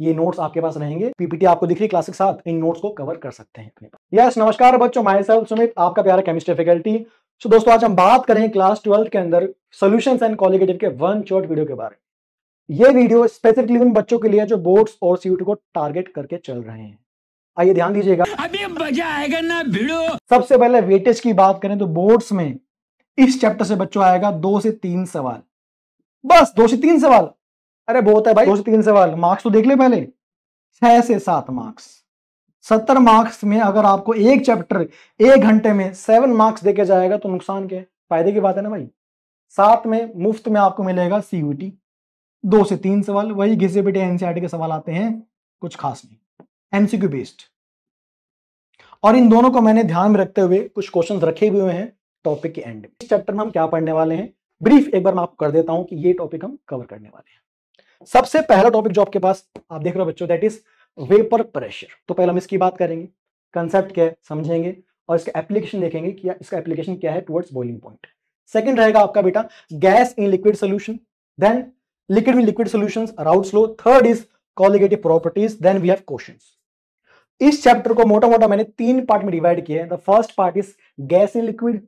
ये नोट्स आपके पास रहेंगे पीपीटी आपको दिख रही क्लास के साथ इन नोट्स को कवर कर सकते हैं अपने यस नमस्कार बच्चों माय सेल्फ सुमित आपका प्यारा केमिस्ट्री फैकल्टी सो दोस्तों आज हम बात करें क्लास ट्वेल्थ के अंदर सॉल्यूशंस एंड कॉलिगेटिव के वन शॉर्ट वीडियो के बारे में ये वीडियो स्पेसिफिकली उन बच्चों के लिए जो बोर्ड्स और सीट को टारगेट करके चल रहे हैं आइए ध्यान दीजिएगा अभी मजा आएगा ना भिड़ो सबसे पहले वेटेज की बात करें तो बोर्ड्स में इस चैप्टर से बच्चों आएगा दो से तीन सवाल बस दो से तीन सवाल अरे बहुत है भाई दो से तीन सवाल मार्क्स तो देख ले पहले छह से सात मार्क्स सत्तर मार्क्स में अगर आपको एक चैप्टर एक घंटे में सेवन मार्क्स देके जाएगा तो नुकसान के फायदे की बात है ना भाई सात में मुफ्त में आपको मिलेगा सीयूटी दो से तीन सवाल वही घिसे पिटे एनसीआरटी e के सवाल आते हैं कुछ खास नहीं एमसीक्यू बेस्ड और इन दोनों को मैंने ध्यान में रखते हुए कुछ क्वेश्चन रखे हुए हैं टॉपिक के एंड में इस चैप्टर में हम क्या पढ़ने वाले हैं ब्रीफ एक बार मैं आपको कर देता हूं कि ये टॉपिक हम कवर करने वाले हैं सबसे पहला टॉपिक जो आपके पास आप देख रहे हो बच्चों दैट इज वेपर प्रेशर तो पहले हम इसकी बात करेंगे कंसेप्ट क्या है समझेंगे और इसका एप्लीकेशन देखेंगे कि इसका एप्लीकेशन क्या है टुवर्ड्स बॉइलिंग पॉइंट सेकंड रहेगा आपका बेटा gas in liquid solution then liquid in liquid solutions route slow third is colligative properties then we have questions इस चैप्टर को मोटा मोटा मैंने तीन पार्ट में डिवाइड किया है the first part is gas in liquid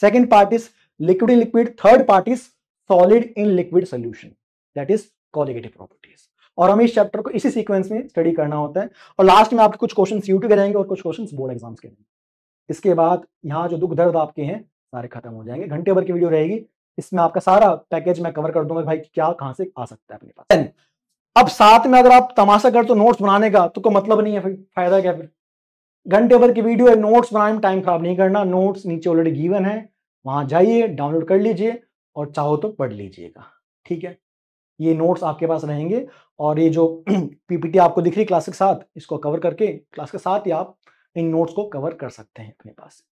second part is liquid in liquid third part is solid in liquid solution that is colligative properties और हमें इस चैप्टर को इसी सीक्वेंस में स्टडी करना होता है और लास्ट में आपके कुछ क्वेश्चन यू के रहेंगे और कुछ क्वेश्चन बोर्ड एग्जाम्स के रहेंगे इसके बाद यहाँ जो दुख दर्द आपके हैं सारे खत्म हो जाएंगे घंटे भर की वीडियो रहेगी इसमें आपका सारा पैकेज मैं कवर कर दूंगा भाई क्या कहां से आ सकता है अपने पास अब साथ में अगर आप तमाशा कर तो नोट्स बनाने का तो कोई मतलब नहीं है फिर फायदा क्या फिर घंटे भर की वीडियो है नोट्स बनाने में टाइम खराब नहीं करना नोट्स नीचे ऑलरेडी गिवन है वहां जाइए डाउनलोड कर लीजिए और चाहो तो पढ़ लीजिएगा ठीक है ये नोट्स आपके पास रहेंगे और ये जो पीपीटी आपको दिख रही क्लास के साथ इसको कवर करके क्लास के साथ ही आप इन नोट्स को कवर कर सकते हैं अपने पास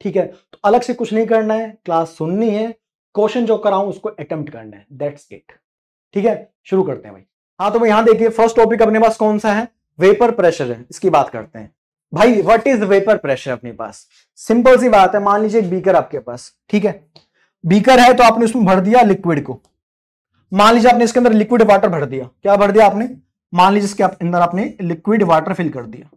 ठीक है तो अलग से कुछ नहीं करना है क्लास सुननी है क्वेश्चन जो कराऊं उसको अटेम्प्ट करना है दैट्स इट ठीक है शुरू करते हैं भाई हाँ तो भाई यहां देखिए फर्स्ट टॉपिक अपने पास कौन सा है वेपर प्रेशर है इसकी बात करते हैं भाई व्हाट इज वेपर प्रेशर अपने पास सिंपल सी बात है मान लीजिए एक बीकर आपके पास ठीक है बीकर है तो आपने उसमें भर दिया लिक्विड को मान लीजिए आपने इसके अंदर लिक्विड वाटर भर दिया क्या भर दिया आपने मान लीजिए इसके अंदर आपने लिक्विड वाटर फिल कर दिया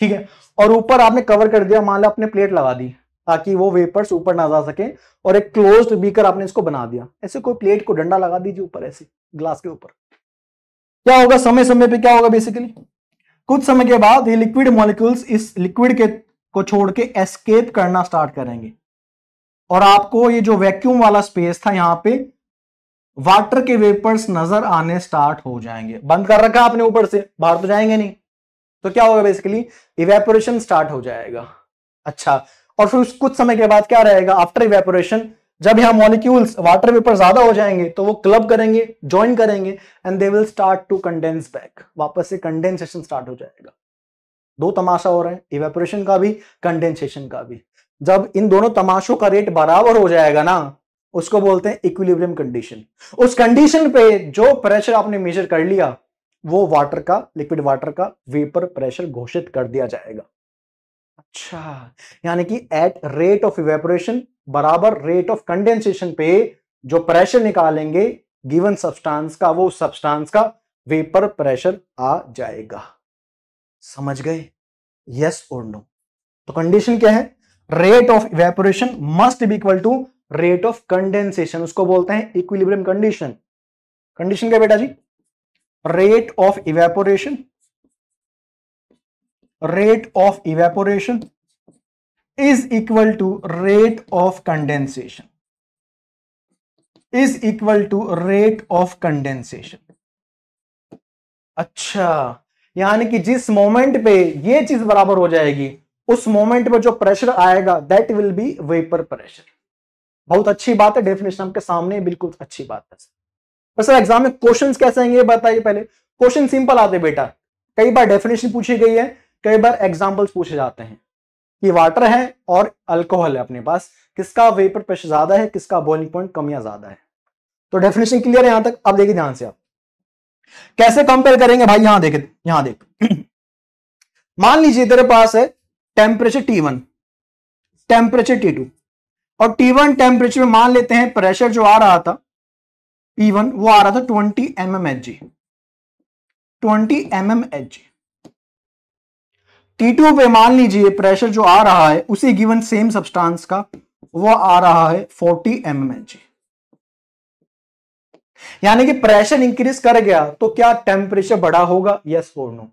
ठीक है और ऊपर आपने कवर कर दिया मान लो आपने प्लेट लगा दी ताकि वो वेपर्स ऊपर ना जा सके और एक क्लोज्ड बीकर आपने इसको बना दिया ऐसे कोई प्लेट को डंडा लगा दीजिए ऊपर ऐसे ग्लास के ऊपर क्या होगा समय समय पे क्या होगा बेसिकली कुछ समय के बाद ये लिक्विड मॉलिक्यूल्स इस लिक्विड के को छोड़ के एस्केप करना स्टार्ट करेंगे और आपको ये जो वैक्यूम वाला स्पेस था यहाँ पे वाटर के वेपर्स नजर आने स्टार्ट हो जाएंगे बंद कर रखा आपने ऊपर से बाहर तो जाएंगे नहीं तो क्या होगा बेसिकली इवेपोरेशन स्टार्ट हो जाएगा अच्छा और फिर कुछ समय के बाद क्या रहेगा आफ्टर इवेपोरेशन जब यहां मॉलिक्यूल्स वाटर वेपर ज्यादा हो जाएंगे तो वो क्लब करेंगे ज्वाइन करेंगे and they will start to condense back वापस से कंडेंसेशन स्टार्ट हो जाएगा दो तमाशा हो रहे हैं इवेपोरेशन का भी कंडेंसेशन का भी जब इन दोनों तमाशों का रेट बराबर हो जाएगा ना उसको बोलते हैं इक्विलिब्रियम कंडीशन उस कंडीशन पे जो प्रेशर आपने मेजर कर लिया वो वाटर का लिक्विड वाटर का वेपर प्रेशर घोषित कर दिया जाएगा अच्छा यानी कि एट रेट ऑफ इवेपोरेशन बराबर रेट ऑफ कंडेंसेशन पे जो प्रेशर निकालेंगे गिवन सब्सटेंस का वो सब्सटेंस का वेपर प्रेशर आ जाएगा समझ गए यस और नो तो कंडीशन क्या है rate of evaporation must be equal to rate of condensation उसको बोलते हैं इक्विलिब्रियम कंडीशन कंडीशन क्या बेटा जी rate of evaporation rate of evaporation is equal to rate of condensation is equal to rate of condensation अच्छा यानी कि जिस मोमेंट पे ये चीज बराबर हो जाएगी उस मोमेंट में जो प्रेशर आएगा that will be vapour pressure बहुत अच्छी बात है डेफिनेशन आपके सामने बिल्कुल अच्छी बात है पर सर एग्जाम में क्वेश्चंस कैसे आएंगे बताइए पहले क्वेश्चन सिंपल आते बेटा कई बार डेफिनेशन पूछी गई है कई बार एग्जाम्पल्स पूछे जाते हैं कि वाटर है और अल्कोहल है अपने पास किसका वेपर प्रेशर ज्यादा है किसका बॉइलिंग पॉइंट कम या ज्यादा है तो डेफिनेशन क्लियर है यहां तक अब देखिए ध्यान से आप कैसे कंपेयर करेंगे भाई यहां देखे यहां देख मान लीजिए तेरे पास है temperature T one temperature T two और टी वन टेम्परेचर में मान लेते हैं प्रेशर जो आ रहा था पी वन वो आ रहा था twenty m M H g twenty m M H g T two पे मान लीजिए प्रेशर जो आ रहा है उसी गिवन सेम सब्सटेंस का वो आ रहा है forty m M H g यानी कि प्रेशर इंक्रीज कर गया तो क्या टेम्परेचर बढ़ा होगा यस और नो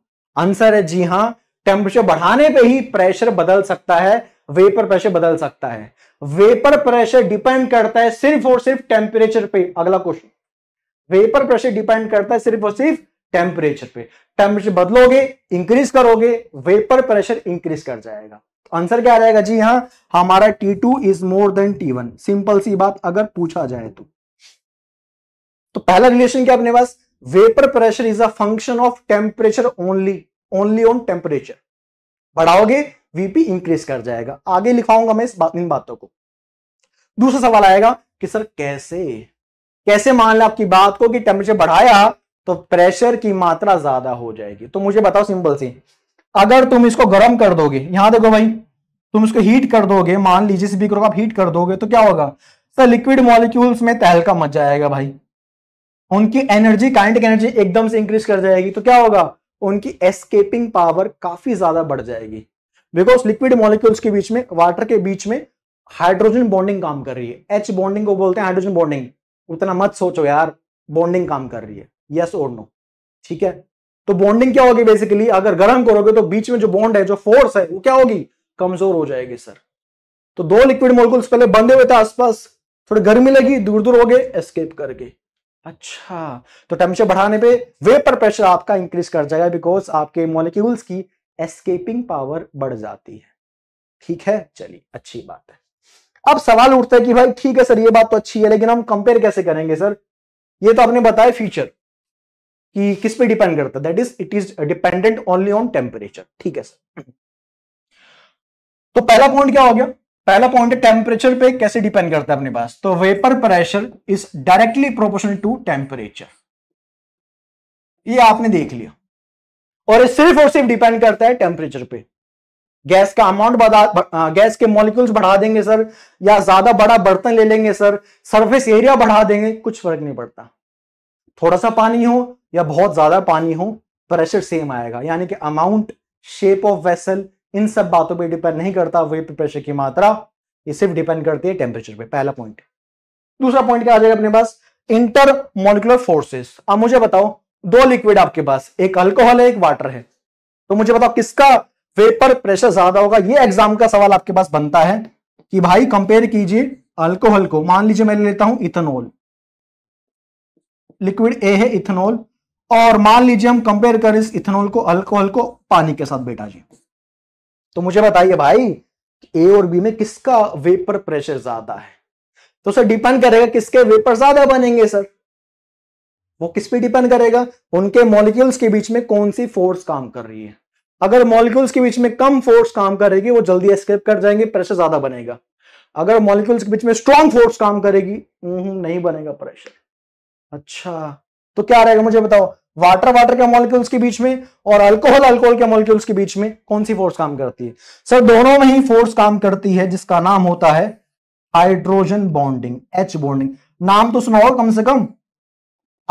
आंसर है जी हां टेम्परेचर बढ़ाने पे ही प्रेशर बदल सकता है वेपर प्रेशर बदल सकता है वेपर प्रेशर डिपेंड करता है सिर्फ और सिर्फ टेम्परेचर पे अगला क्वेश्चन वेपर प्रेशर डिपेंड करता है सिर्फ और सिर्फ टेम्परेचर पे टेम्परेचर बदलोगे इंक्रीज करोगे वेपर प्रेशर इंक्रीज कर जाएगा आंसर क्या रहेगा जी हाँ हमारा T two is more than T one simple सी बात अगर पूछा जाए तो तो पहला रिलेशन क्या अपने पास vapour pressure is a function of temperature only only on temperature बढ़ाओगे वीपी इंक्रीज कर जाएगा आगे लिखाऊंगा मैं इस बात इन बातों को दूसरा सवाल आएगा कि सर कैसे कैसे मान लें आपकी बात को कि टेम्परेचर बढ़ाया तो प्रेशर की मात्रा ज्यादा हो जाएगी तो मुझे बताओ सिंपल सी अगर तुम इसको गर्म कर दोगे यहां देखो भाई तुम इसको हीट कर दोगे मान लीजिए स्पीकर को आप हीट कर दोगे तो क्या होगा सर लिक्विड मॉलिक्यूल्स में तहलका मच जाएगा भाई उनकी एनर्जी काइनेटिक एनर्जी एकदम से इंक्रीज कर जाएगी तो क्या होगा उनकी एस्केपिंग पावर काफी ज्यादा बढ़ जाएगी बिकॉज लिक्विड मॉलिक्यूल्स के बीच में वाटर के बीच में हाइड्रोजन बॉन्डिंग काम कर रही है एच बॉन्डिंग को बोलते हैं हाइड्रोजन बॉन्डिंग उतना मत सोचो यार बॉन्डिंग काम कर रही है यस और नो ठीक है तो बॉन्डिंग क्या होगी बेसिकली अगर गर्म करोगे तो बीच में जो बॉन्ड है जो फोर्स है वो क्या होगी कमजोर हो जाएगी सर तो दो लिक्विड मॉलिक्यूल्स पहले बंधे हुए थे आसपास थोड़ी गर्मी लगी दूर दूर हो गए एस्केप करके अच्छा तो टेम्परेचर बढ़ाने पे वेपर प्रेशर आपका इंक्रीज कर जाएगा बिकॉज आपके मॉलिक्यूल्स की एस्केपिंग पावर बढ़ जाती है ठीक है चलिए अच्छी बात है अब सवाल उठता है कि भाई ठीक है सर ये बात तो अच्छी है लेकिन हम कंपेयर कैसे करेंगे सर ये तो आपने बताया फ्यूचर कि किस पे डिपेंड करता है that is it is dependent only on temperature ठीक है सर तो पहला पॉइंट क्या हो गया पहला पॉइंट है टेम्परेचर पे कैसे डिपेंड करता है अपने पास तो vapour pressure is directly proportional to temperature ये आपने देख लिया और ये सिर्फ और सिर्फ डिपेंड करता है टेम्परेचर पे गैस का अमाउंट बढ़ा गैस के मॉलिक्यूल्स बढ़ा देंगे सर या ज्यादा बड़ा बर्तन ले लेंगे सर सरफेस एरिया बढ़ा देंगे कुछ फर्क नहीं पड़ता थोड़ा सा पानी हो या बहुत ज्यादा पानी हो प्रेशर सेम आएगा यानी कि अमाउंट शेप ऑफ वेसल इन सब बातों पे डिपेंड नहीं करता वेट प्रेशर की मात्रा ये सिर्फ डिपेंड करती है टेम्परेचर पे पहला पॉइंट दूसरा पॉइंट क्या आ जाएगा अपने पास इंटर मोलिकुलर फोर्सेस अब मुझे बताओ दो लिक्विड आपके पास एक अल्कोहल है एक वाटर है तो मुझे बताओ किसका वेपर प्रेशर ज्यादा होगा ये एग्जाम का सवाल आपके पास बनता है कि भाई कंपेयर कीजिए अल्कोहल को मान लीजिए मैं ले लेता हूं इथेनॉल लिक्विड ए है इथेनॉल और मान लीजिए हम कंपेयर करें इस इथेनॉल को अल्कोहल को पानी के साथ बेटा जी तो मुझे बताइए भाई ए और बी में किसका वेपर प्रेशर ज्यादा है तो सर डिपेंड करेगा किसके वेपर ज्यादा बनेंगे सर वो किस पे डिपेंड करेगा उनके मॉलिक्यूल्स के बीच में कौन सी फोर्स काम कर रही है अगर मॉलिक्यूल्स के बीच में कम फोर्स काम करेगी वो जल्दी एस्केप कर जाएंगे प्रेशर ज्यादा बनेगा अगर मॉलिक्यूल्स के बीच में स्ट्रॉन्ग फोर्स काम करेगी हम्म, हम्म, नहीं बनेगा प्रेशर अच्छा तो क्या रहेगा मुझे बताओ वाटर वाटर के मॉलिक्यूल्स के बीच में और अल्कोहल अल्कोहल के मॉलिक्यूल्स के बीच में कौन सी फोर्स काम करती है सर दोनों में ही फोर्स काम करती है जिसका नाम होता है हाइड्रोजन बॉन्डिंग एच बॉन्डिंग नाम तो सुनाओ कम से कम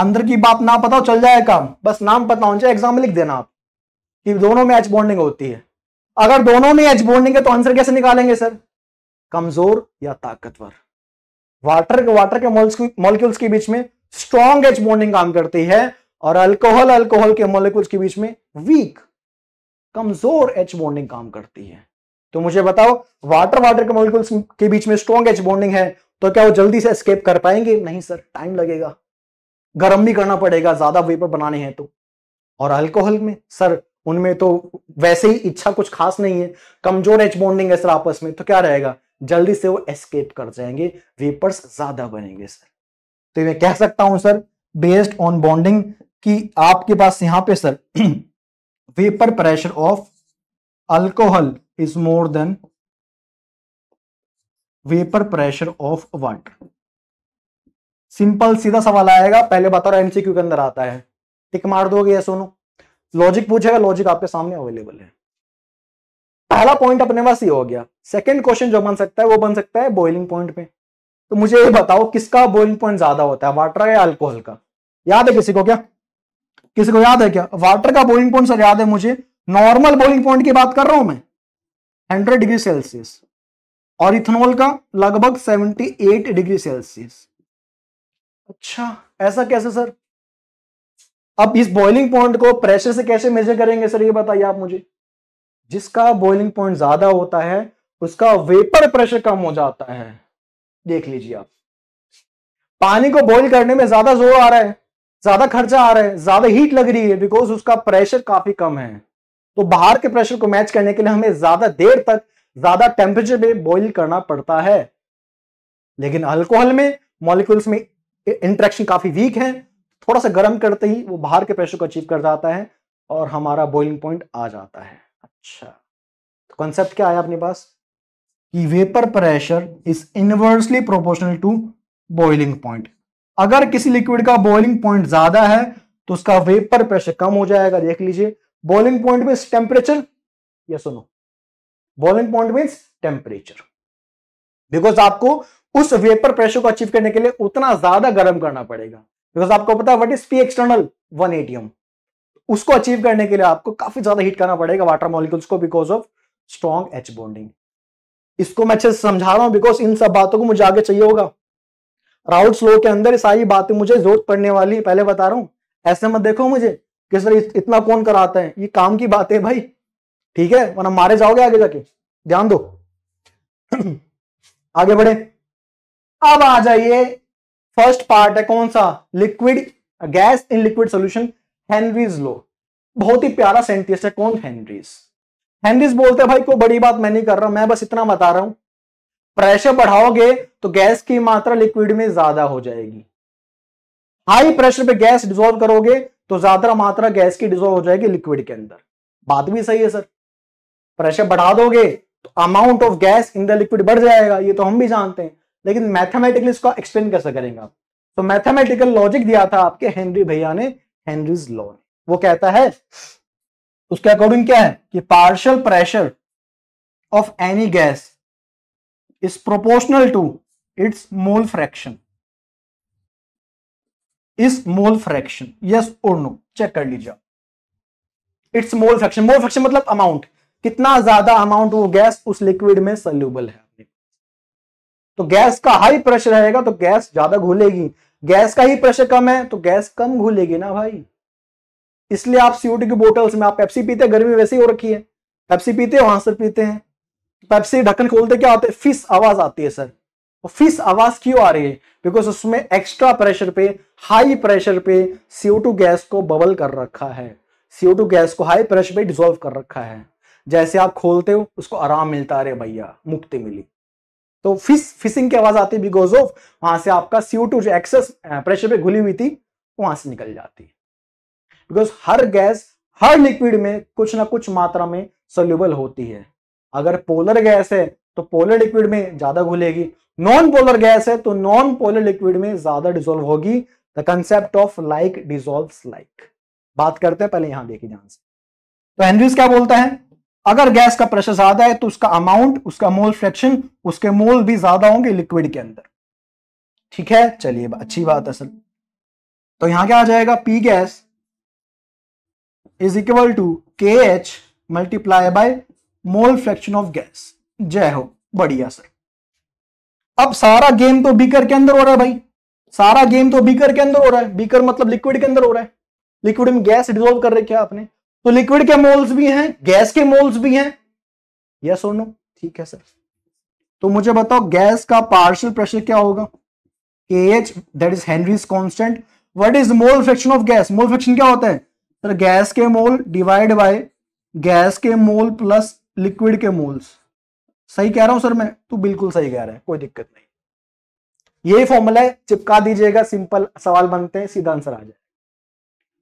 अंदर की बात ना पता चल जाए काम बस नाम पता होना चाहिए एग्जाम लिख देना आप कि दोनों में एच बॉन्डिंग होती है अगर दोनों में एच बॉन्डिंग है तो आंसर कैसे निकालेंगे सर कमजोर या ताकतवर वाटर वाटर के मॉलिक्यूल्स के बीच में स्ट्रॉन्ग एच बॉन्डिंग काम करती है और अल्कोहल अल्कोहल के मोलिकुल्स के बीच में वीक कमजोर एच बॉन्डिंग काम करती है तो मुझे बताओ वाटर वाटर के मोलिकुल्स के बीच में स्ट्रॉन्ग एच बॉन्डिंग है तो क्या वो जल्दी से स्केप कर पाएंगे नहीं सर टाइम लगेगा गर्म भी करना पड़ेगा ज्यादा वेपर बनाने हैं तो और अल्कोहल में सर उनमें तो वैसे ही इच्छा कुछ खास नहीं है कमजोर एच बॉन्डिंग है सर आपस में तो क्या रहेगा जल्दी से वो एस्केप कर जाएंगे वेपर्स ज्यादा बनेंगे सर तो मैं कह सकता हूं सर बेस्ड ऑन बॉन्डिंग कि आपके पास यहां पे sir vapour pressure of alcohol is more than vapour pressure of water simple सीधा सवाल आएगा पहले बता रहा एमसीक्यू के अंदर आता है टिक मार दोगे ये सोनो लॉजिक पूछेगा लॉजिक आपके सामने अवेलेबल है पहला पॉइंट अपने पास ये हो गया सेकंड क्वेश्चन जो बन सकता है वो बन सकता है बॉइलिंग पॉइंट पे तो मुझे ये बताओ किसका बॉइलिंग पॉइंट ज्यादा होता है वाटर या अल्कोहल का याद है किसी को क्या किसी को याद है क्या वाटर का बॉइलिंग पॉइंट सर याद है मुझे नॉर्मल बॉइलिंग पॉइंट की बात कर रहा हूं मैं हंड्रेड डिग्री सेल्सियस और इथेनॉल का लगभग सेवेंटी एट डिग्री सेल्सियस अच्छा ऐसा कैसे सर अब इस बॉइलिंग पॉइंट को प्रेशर से कैसे मेजर करेंगे सर ये बताइए आप मुझे जिसका बॉइलिंग पॉइंट ज्यादा होता है उसका वेपर प्रेशर कम हो जाता है देख लीजिए आप पानी को बॉइल करने में ज्यादा जोर आ रहा है ज्यादा खर्चा आ रहा है ज्यादा हीट लग रही है बिकॉज उसका प्रेशर काफी कम है तो बाहर के प्रेशर को मैच करने के लिए हमें ज्यादा देर तक ज्यादा टेम्परेचर में बॉइल करना पड़ता है लेकिन अल्कोहल में मॉलिक्यूल्स में इंट्रेक्शन काफी वीक है थोड़ा सा गर्म करते ही वो बाहर के प्रेशर को अचीव कर जाता है और हमारा बॉइलिंग पॉइंट आ जाता है अच्छा तो कॉन्सेप्ट क्या आया अपने पास कि vapour pressure is inversely proportional to boiling point अगर किसी लिक्विड का बॉइलिंग पॉइंट ज्यादा है तो उसका वेपर प्रेशर कम हो जाएगा देख लीजिए बॉइलिंग पॉइंट मीन्स टेम्परेचर या सुनो boiling point means temperature because आपको उस वेपर प्रेशर को अचीव करने के लिए उतना ज्यादा गर्म करना पड़ेगा बिकॉज आपको पता है what is P external one ATM उसको अचीव करने के लिए आपको काफी ज्यादा हीट करना पड़ेगा वाटर मॉलिक्यूल्स को because of strong H bonding इसको मैं अच्छे से समझा रहा हूं बिकॉज इन सब बातों को मुझे आगे चाहिए होगा राउट स्लो के अंदर सारी बातें मुझे जरूरत पड़ने वाली पहले बता रहा हूँ ऐसे मत देखो मुझे किस सर इतना कौन कराता है ये काम की बात है भाई ठीक है वरना मारे जाओगे आगे जाके ध्यान दो आगे बढ़े अब आ जाइए फर्स्ट पार्ट है कौन सा liquid gas in liquid solution Henry's law बहुत ही प्यारा साइंटिस्ट है कौन हेनरीज हेनरीज बोलते हैं भाई कोई बड़ी बात मैं नहीं कर रहा मैं बस इतना बता रहा हूं प्रेशर बढ़ाओगे तो गैस की मात्रा लिक्विड में ज्यादा हो जाएगी हाई प्रेशर पे गैस डिजोल्व करोगे तो ज्यादा मात्रा गैस की डिजोल्व हो जाएगी लिक्विड के अंदर बात भी सही है सर प्रेशर बढ़ा दोगे तो amount of gas in the liquid बढ़ जाएगा ये तो हम भी जानते हैं लेकिन मैथमेटिकली इसको एक्सप्लेन कैसे करेंगे आप तो मैथमेटिकल लॉजिक दिया था आपके हेनरी भैया ने हेनरीज लॉ ने वो कहता है उसके अकॉर्डिंग क्या है कि partial pressure of any gas is proportional to its mole fraction is mole fraction yes or no check कर लीजिए it's mole fraction mole fraction मतलब अमाउंट कितना ज्यादा अमाउंट वो गैस उस लिक्विड में सोल्यूबल है तो गैस का हाई प्रेशर रहेगा तो गैस ज्यादा घुलेगी गैस का ही प्रेशर कम है तो गैस कम घुलेगी ना भाई इसलिए आप सीओडी की बोटल्स में आप पेप्सी पीते गर्मी वैसे ही हो रखी है पेप्सी पीते हो हाथ से पीते हैं पेप्सी ढक्कन खोलते क्या होते फिस आवाज आती है सर और फिस आवाज क्यों आ रही है बिकॉज उसमें एक्स्ट्रा प्रेशर पे हाई प्रेशर पे टू गैस को बबल कर रखा है टू गैस को हाई प्रेशर पे डिजोल्व कर रखा है जैसे आप खोलते हो उसको आराम मिलता रहे भैया मुक्ति मिली तो फिस फिसिंग की आवाज आती है बिकॉज ऑफ वहां से आपका टू जो एक्सेस प्रेशर पे घुली हुई थी वहां से निकल जाती है बिकॉज हर गैस हर लिक्विड में कुछ ना कुछ मात्रा में सोल्यूबल होती है अगर पोलर गैस है तो पोलर लिक्विड में ज्यादा घुलेगी नॉन पोलर गैस है तो नॉन पोलर लिक्विड में ज्यादा डिजोल्व होगी the concept of like dissolve like बात करते हैं पहले यहां देखिए ध्यान से तो हेनरीज क्या बोलता है अगर गैस का प्रेशर ज्यादा है तो उसका अमाउंट उसका मोल फ्रैक्शन उसके मोल भी ज्यादा होंगे लिक्विड के अंदर ठीक है चलिए अच्छी बात है सर तो यहां क्या आ जाएगा P gas is equal to K H multiply by mole fraction of gas जय हो बढ़िया सर अब सारा गेम तो बीकर के अंदर हो रहा है भाई सारा गेम तो बीकर के अंदर हो रहा है बीकर मतलब लिक्विड के अंदर हो रहा है लिक्विड में गैस डिजोल्व कर रहे क्या आपने तो लिक्विड के मोल्स भी हैं गैस के मोल्स भी हैं यस और नो ठीक है सर तो मुझे बताओ गैस का पार्शियल प्रेशर क्या होगा K H that is Henry's constant what is mole fraction of gas mole fraction क्या होता है सर गैस के मोल डिवाइड बाय गैस के मोल प्लस लिक्विड के मोल्स सही कह रहा हूं सर मैं तो बिल्कुल सही कह रहा है कोई दिक्कत नहीं यही फॉर्मूला है चिपका दीजिएगा सिंपल सवाल बनते हैं सीधा आंसर आ जाए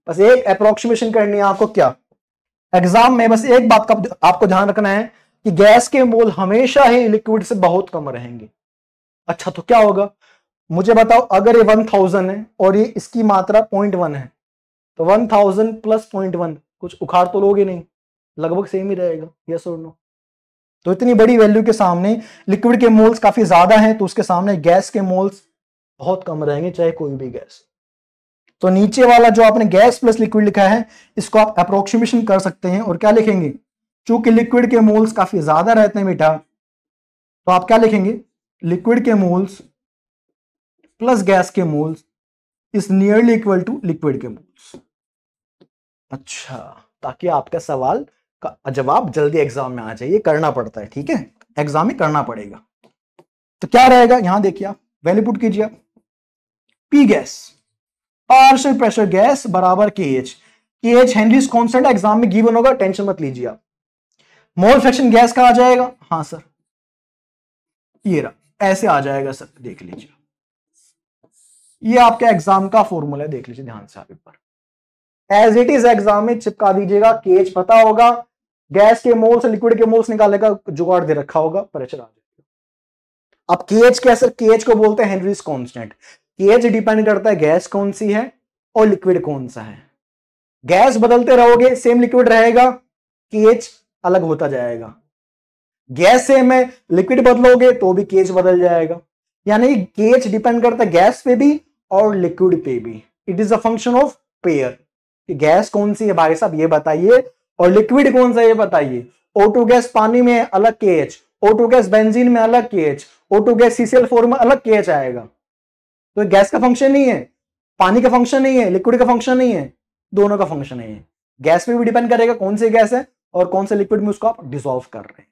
बस एक अप्रोक्सीमेशन करनी है आपको क्या एग्जाम में बस एक बात का आपको ध्यान रखना है कि गैस के मोल हमेशा ही लिक्विड से बहुत कम रहेंगे अच्छा तो क्या होगा मुझे बताओ अगर ये वन थाउजेंड है और ये इसकी मात्रा पॉइंट वन है तो one thousand plus point one कुछ उखाड़ तो लोगे नहीं लगभग सेम ही रहेगा यस और नो तो इतनी बड़ी वैल्यू के सामने लिक्विड के मोल्स काफी ज्यादा हैं तो उसके सामने गैस के मोल्स बहुत कम रहेंगे चाहे कोई भी गैस तो नीचे वाला जो आपने गैस प्लस लिक्विड लिखा है इसको आप अप्रोक्सीमेशन कर सकते हैं और क्या लिखेंगे चूंकि लिक्विड के मोल्स काफी ज्यादा रहते हैं बेटा तो आप क्या लिखेंगे लिक्विड के मोल्स प्लस गैस के moles is nearly equal to liquid के मोल्स अच्छा ताकि आपका सवाल का जवाब जल्दी एग्जाम में आना चाहिए करना पड़ता है ठीक है एग्जाम में करना पड़ेगा तो क्या रहेगा यहां देखिए आप वैल्यू पुट कीजिए P gas partial pressure gas बराबर K H K H Henry's constant exam में गिवन होगा टेंशन मत लीजिए आप मोल फ्रैक्शन गैस का आ जाएगा हाँ सर ये रहा ऐसे आ जाएगा सर देख लीजिए ये आपके एग्जाम का फॉर्मूला है देख लीजिए ध्यान से आप एक बार एज इट इज एग्जाम में चिपका दीजिएगा के पता होगा गैस के मोल्स लिक्विड के मोल्स निकालने का जुगाड़ दे रखा होगा प्रेशर आ जाएगा अब केएच के एच को बोलते हैं हेनरीज कॉन्स्टेंट एच डिपेंड करता है गैस कौन सी है और लिक्विड कौन सा है गैस बदलते रहोगे सेम लिक्विड रहेगा केच अलग होता जाएगा गैस सेम है लिक्विड बदलोगे तो भी केच बदल जाएगा यानी केच डिपेंड करता है गैस पे भी और लिक्विड पे भी it is a function of pair gas कौन सी है भाई साहब ये बताइए और लिक्विड कौन सा ये बताइए टू गैस पानी में अलग K H two gas benzene में अलग K H two gas CCl four में अलग के एच आएगा तो गैस का फंक्शन नहीं है पानी का फंक्शन नहीं है लिक्विड का फंक्शन नहीं है दोनों का फंक्शन नहीं है गैस पे भी डिपेंड करेगा कौन सी गैस है और कौन से लिक्विड में उसको आप डिसॉल्व कर रहे हैं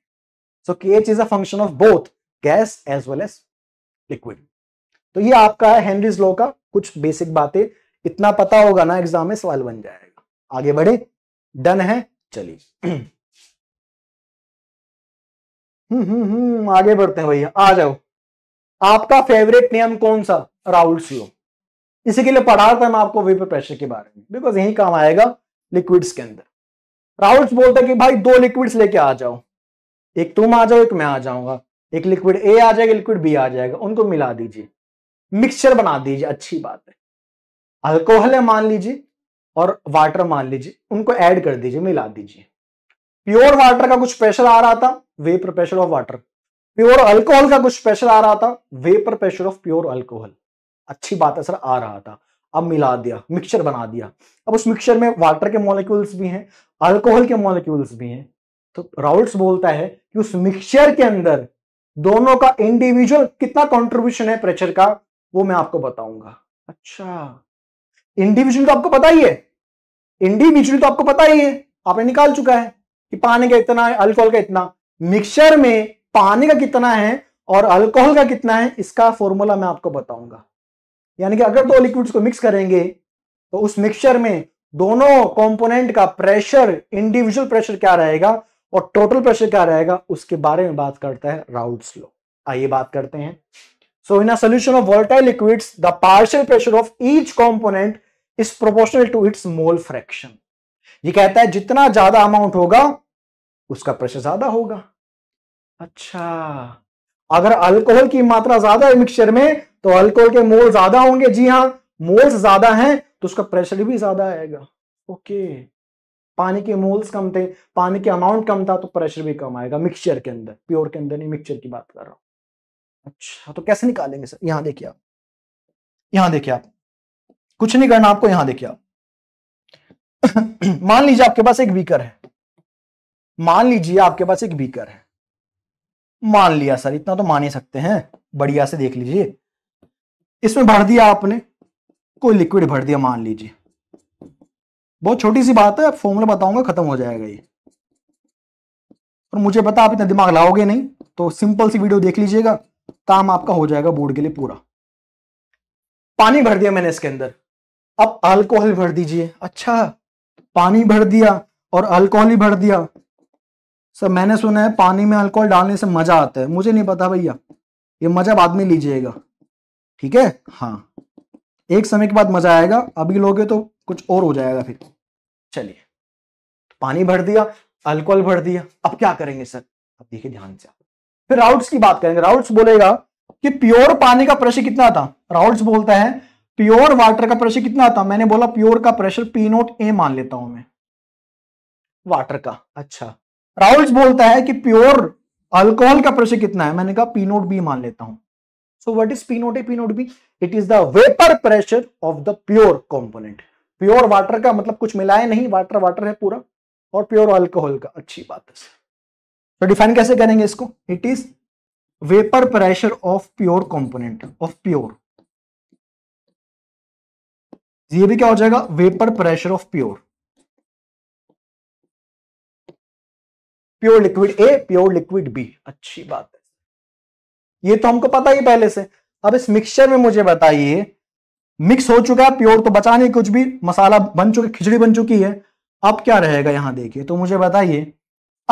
so K H is a function of both gas as well as liquid तो ये आपका है हेनरीज लॉ का कुछ बेसिक बातें इतना पता होगा ना एग्जाम में सवाल बन जाएगा आगे बढ़े डन है चलिए हम्म, हम्म, हम्म आगे बढ़ते हैं भैया आ जाओ आपका फेवरेट नियम कौन सा राउल सीओ इसी के लिए पढ़ा था मैं आपको वेपर प्रेशर के बारे में बिकॉज यही काम आएगा लिक्विड्स के अंदर राउल्स बोलता कि भाई दो लिक्विड्स लेके आ जाओ एक तुम आ जाओ एक मैं आ जाऊंगा एक लिक्विड ए आ जाएगा लिक्विड बी आ जाएगा उनको मिला दीजिए मिक्सचर बना दीजिए अच्छी बात है अल्कोहल है मान लीजिए और वाटर मान लीजिए उनको ऐड कर दीजिए मिला दीजिए प्योर वाटर का कुछ प्रेशर आ रहा था vapour pressure of water pure alcohol का कुछ प्रेशर आ रहा था vapour pressure of pure alcohol अच्छी बात है सर आ रहा था अब मिला दिया मिक्सचर बना दिया अब उस मिक्सचर में वाटर के मॉलिक्यूल्स भी हैं अल्कोहल के मॉलिक्यूल्स भी हैं तो राउल्स बोलता है कि उस मिक्सचर के अंदर दोनों का इंडिविजुअल कितना कंट्रीब्यूशन है प्रेशर का वो मैं आपको बताऊंगा अच्छा इंडिविजुअल तो आपको पता ही है इंडिविजुअल तो आपको पता ही है आपने निकाल चुका है कि पानी का इतना है अल्कोहल का इतना मिक्सचर में पानी का कितना है और अल्कोहल का कितना है इसका फॉर्मूला मैं आपको बताऊंगा यानी कि अगर दो तो लिक्विड्स को मिक्स करेंगे तो उस मिक्सचर में दोनों कंपोनेंट का प्रेशर इंडिविजुअल प्रेशर क्या रहेगा और टोटल प्रेशर क्या रहेगा उसके बारे में बात करता है राउट्स लो आइए बात करते हैं so in solution of volatile liquids the partial pressure of each component is proportional to its mole fraction ये कहता है जितना ज्यादा अमाउंट होगा उसका प्रेशर ज्यादा होगा अच्छा अगर अल्कोहल की मात्रा ज्यादा है मिक्सचर में तो अल्कोहल के मोल ज्यादा होंगे जी हाँ मोल्स ज्यादा हैं तो उसका प्रेशर भी ज्यादा आएगा ओके पानी के मोल्स कम थे पानी के अमाउंट कम था तो प्रेशर भी कम आएगा मिक्सचर के अंदर प्योर के अंदर नहीं मिक्सचर की बात कर रहा हूं अच्छा तो कैसे निकालेंगे सर यहां देखिए आप यहां देखिए आप कुछ नहीं करना आपको यहां देखिए आप मान लीजिए आपके पास एक बीकर है मान लीजिए आपके पास एक बीकर है मान लिया सर इतना तो मान ही सकते हैं बढ़िया से देख लीजिए इसमें भर दिया आपने कोई लिक्विड भर दिया मान लीजिए बहुत छोटी सी बात है अब फॉर्मूला बताऊंगा खत्म हो जाएगा ये और मुझे पता आप इतना दिमाग लाओगे नहीं तो सिंपल सी वीडियो देख लीजिएगा काम आपका हो जाएगा बोर्ड के लिए पूरा पानी भर दिया मैंने इसके अंदर अब अल्कोहल भर दीजिए अच्छा पानी भर दिया और अल्कोहल ही भर दिया सर मैंने सुना है पानी में अल्कोहल डालने से मजा आता है मुझे नहीं पता भैया ये मजा बाद में लीजिएगा ठीक है हाँ एक समय के बाद मजा आएगा अभी लोगे तो कुछ और हो जाएगा फिर चलिए पानी भर दिया अल्कोहल भर दिया अब क्या करेंगे सर अब देखिए ध्यान से फिर राउट्स की बात करेंगे राउट्स बोलेगा कि प्योर पानी का प्रेशर कितना था राउट्स बोलता है प्योर वाटर का प्रेशर कितना आता मैंने बोला प्योर का प्रेशर पी नोट ए मान लेता हूं मैं वाटर का अच्छा राउल्स बोलता है कि प्योर अल्कोहल का प्रेशर कितना है मैंने कहा पी नोट बी मान लेता हूं so what is P note A P note B it is the vapour pressure of the pure component pure water का मतलब कुछ मिलाए नहीं वाटर वाटर है पूरा और प्योर अल्कोहल का अच्छी बात है तो डिफाइन कैसे करेंगे इसको it is vapour pressure of pure component of pure ये भी क्या हो जाएगा vapour pressure of pure pure liquid A pure liquid B अच्छी बात है ये तो हमको पता ही पहले से अब इस मिक्सचर में मुझे बताइए मिक्स हो चुका है प्योर तो बचा नहीं कुछ भी मसाला बन चुका खिचड़ी बन चुकी है अब क्या रहेगा यहां देखिए तो मुझे बताइए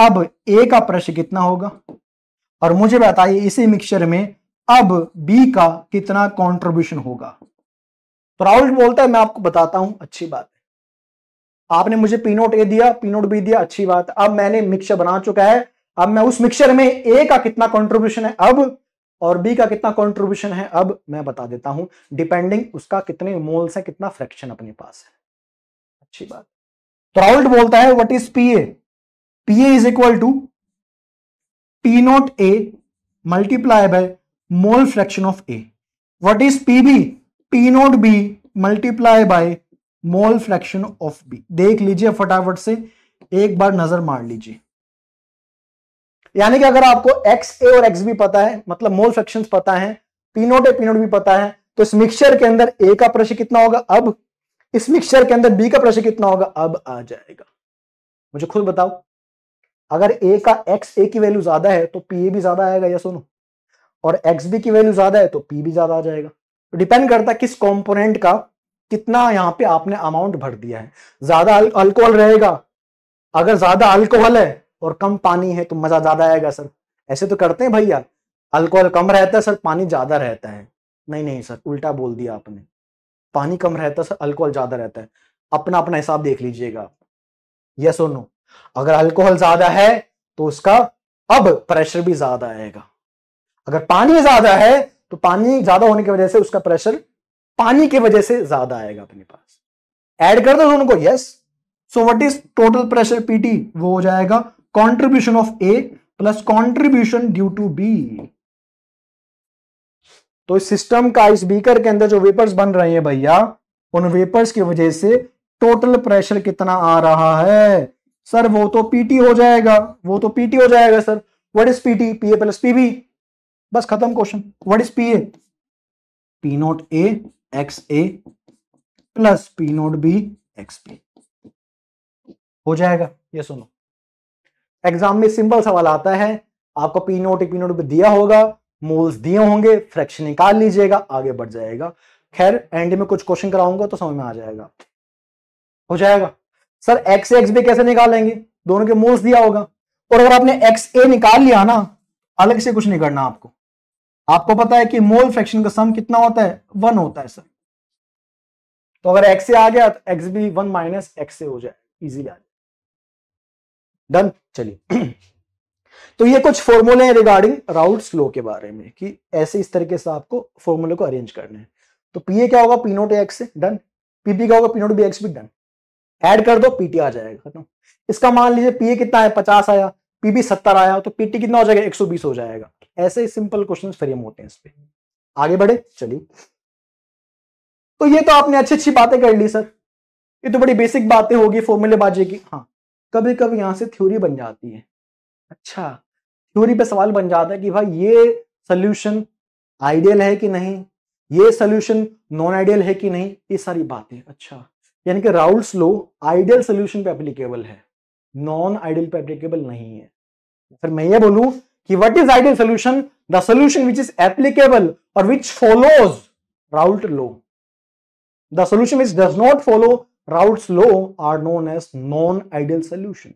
अब ए का प्रेशर कितना होगा और मुझे बताइए इसी मिक्सचर में अब बी का कितना कंट्रीब्यूशन होगा तो राहुल बोलता है मैं आपको बताता हूं अच्छी बात है आपने मुझे पीनोट ए दिया पीनोट बी दिया अच्छी बात अब मैंने मिक्सचर बना चुका है अब मैं उस मिक्सचर में ए का कितना कंट्रीब्यूशन है अब और बी का कितना कंट्रीब्यूशन है अब मैं बता देता हूं डिपेंडिंग उसका कितने मोल्स है कितना फ्रैक्शन अपने पास है अच्छी बात तो राहुल बोलता है what is P A P is equal to P note A multiply by mole fraction of A what is P B P note B multiply by mole fraction of B देख लीजिए फटाफट से एक बार नजर मार लीजिए यानी कि अगर आपको एक्स ए और एक्स बी पता है मतलब मोल फ्रैक्शन पता है P note A P note B पता है तो इस मिक्सचर के अंदर ए का प्रश्न कितना होगा अब इस मिक्सचर के अंदर बी का प्रश्न कितना होगा अब आ जाएगा मुझे खुद बताओ अगर ए का एक्स ए की वैल्यू ज्यादा है तो पी ए भी ज्यादा आएगा या सुनो और एक्स बी की वैल्यू ज्यादा है तो पी भी ज्यादा आ जाएगा डिपेंड करता है किस कंपोनेंट का कितना यहाँ पे आपने अमाउंट भर दिया है ज्यादा अल्कोहल रहेगा अगर ज्यादा अल्कोहल है और कम पानी है तो मजा ज्यादा आएगा सर ऐसे तो करते हैं भैया अल्कोहल कम रहता है सर पानी ज्यादा रहता है नहीं नहीं सर उल्टा बोल दिया आपने पानी कम रहता है सर अल्कोहल ज्यादा रहता है अपना अपना हिसाब देख लीजिएगा यस और नो अगर अल्कोहल ज्यादा है तो उसका अब प्रेशर भी ज्यादा आएगा अगर पानी ज्यादा है तो पानी ज्यादा होने की वजह से उसका प्रेशर पानी की वजह से ज्यादा आएगा अपने पास एड कर दो दोनों को yes so what is total pressure PT वो हो जाएगा contribution of A plus contribution due to B तो इस सिस्टम का इस बीकर के अंदर जो वेपर्स बन रहे हैं भैया उन वेपर्स की वजह से टोटल प्रेशर कितना आ रहा है सर वो तो पीटी हो जाएगा वो तो पीटी हो जाएगा sir what is PT PA plus PB बस खत्म question what is P A P note A X A plus P note B X B हो जाएगा ये सुनो एग्जाम में सिंपल सवाल आता है आपको पी नोट पी नोट दिया होगा मोल्स दिए होंगे फ्रैक्शन निकाल लीजिएगा आगे बढ़ जाएगा खैर एंड में कुछ क्वेश्चन कराऊंगा तो समझ में आ जाएगा हो जाएगा सर एक्स एक्स भी कैसे निकालेंगे दोनों के मोल्स दिया होगा और अगर आपने एक्स ए निकाल लिया ना अलग से कुछ नहीं करना आपको आपको पता है कि मोल फ्रैक्शन का सम कितना होता है वन होता है सर तो अगर एक्स आ गया तो एक्स भी वन माइनस एक्स हो जाए इजीली आ जाए डन चलिए तो ये कुछ फॉर्मूले हैं रिगार्डिंग राउट स्लो के बारे में कि ऐसे इस तरीके से आपको फॉर्मूले को अरेंज करने हैं तो पीए क्या होगा पी नोट एक्स से डन पीपी क्या होगा पी नोट बी एक्स भी डन एड कर दो पीटी आ जाएगा खत्म इसका मान लीजिए पीए कितना है पचास आया पीबी सत्तर आया तो पीटी कितना हो जाएगा एक सौ बीस हो जाएगा ऐसे ही सिंपल क्वेश्चन फ्रेम होते हैं इस पर आगे बढ़े चलिए तो ये तो आपने अच्छी अच्छी बातें कर ली सर ये तो बड़ी बेसिक बातें होगी फॉर्मूलेबाजी की हाँ कभी कभी यहां से थ्योरी बन जाती है अच्छा थ्योरी पे सवाल बन जाता है कि भाई ये सोल्यूशन आइडियल है कि नहीं ये सोल्यूशन नॉन आइडियल है कि नहीं ये सारी बातें अच्छा यानी कि राउल्स लो आइडियल सोल्यूशन पे एप्लीकेबल है नॉन आइडियल पे एप्लीकेबल नहीं है फिर मैं ये बोलूं कि what is ideal solution the solution which is applicable और which follows Raoult's law the solution which does not follow Raoult's law are known as non ideal solution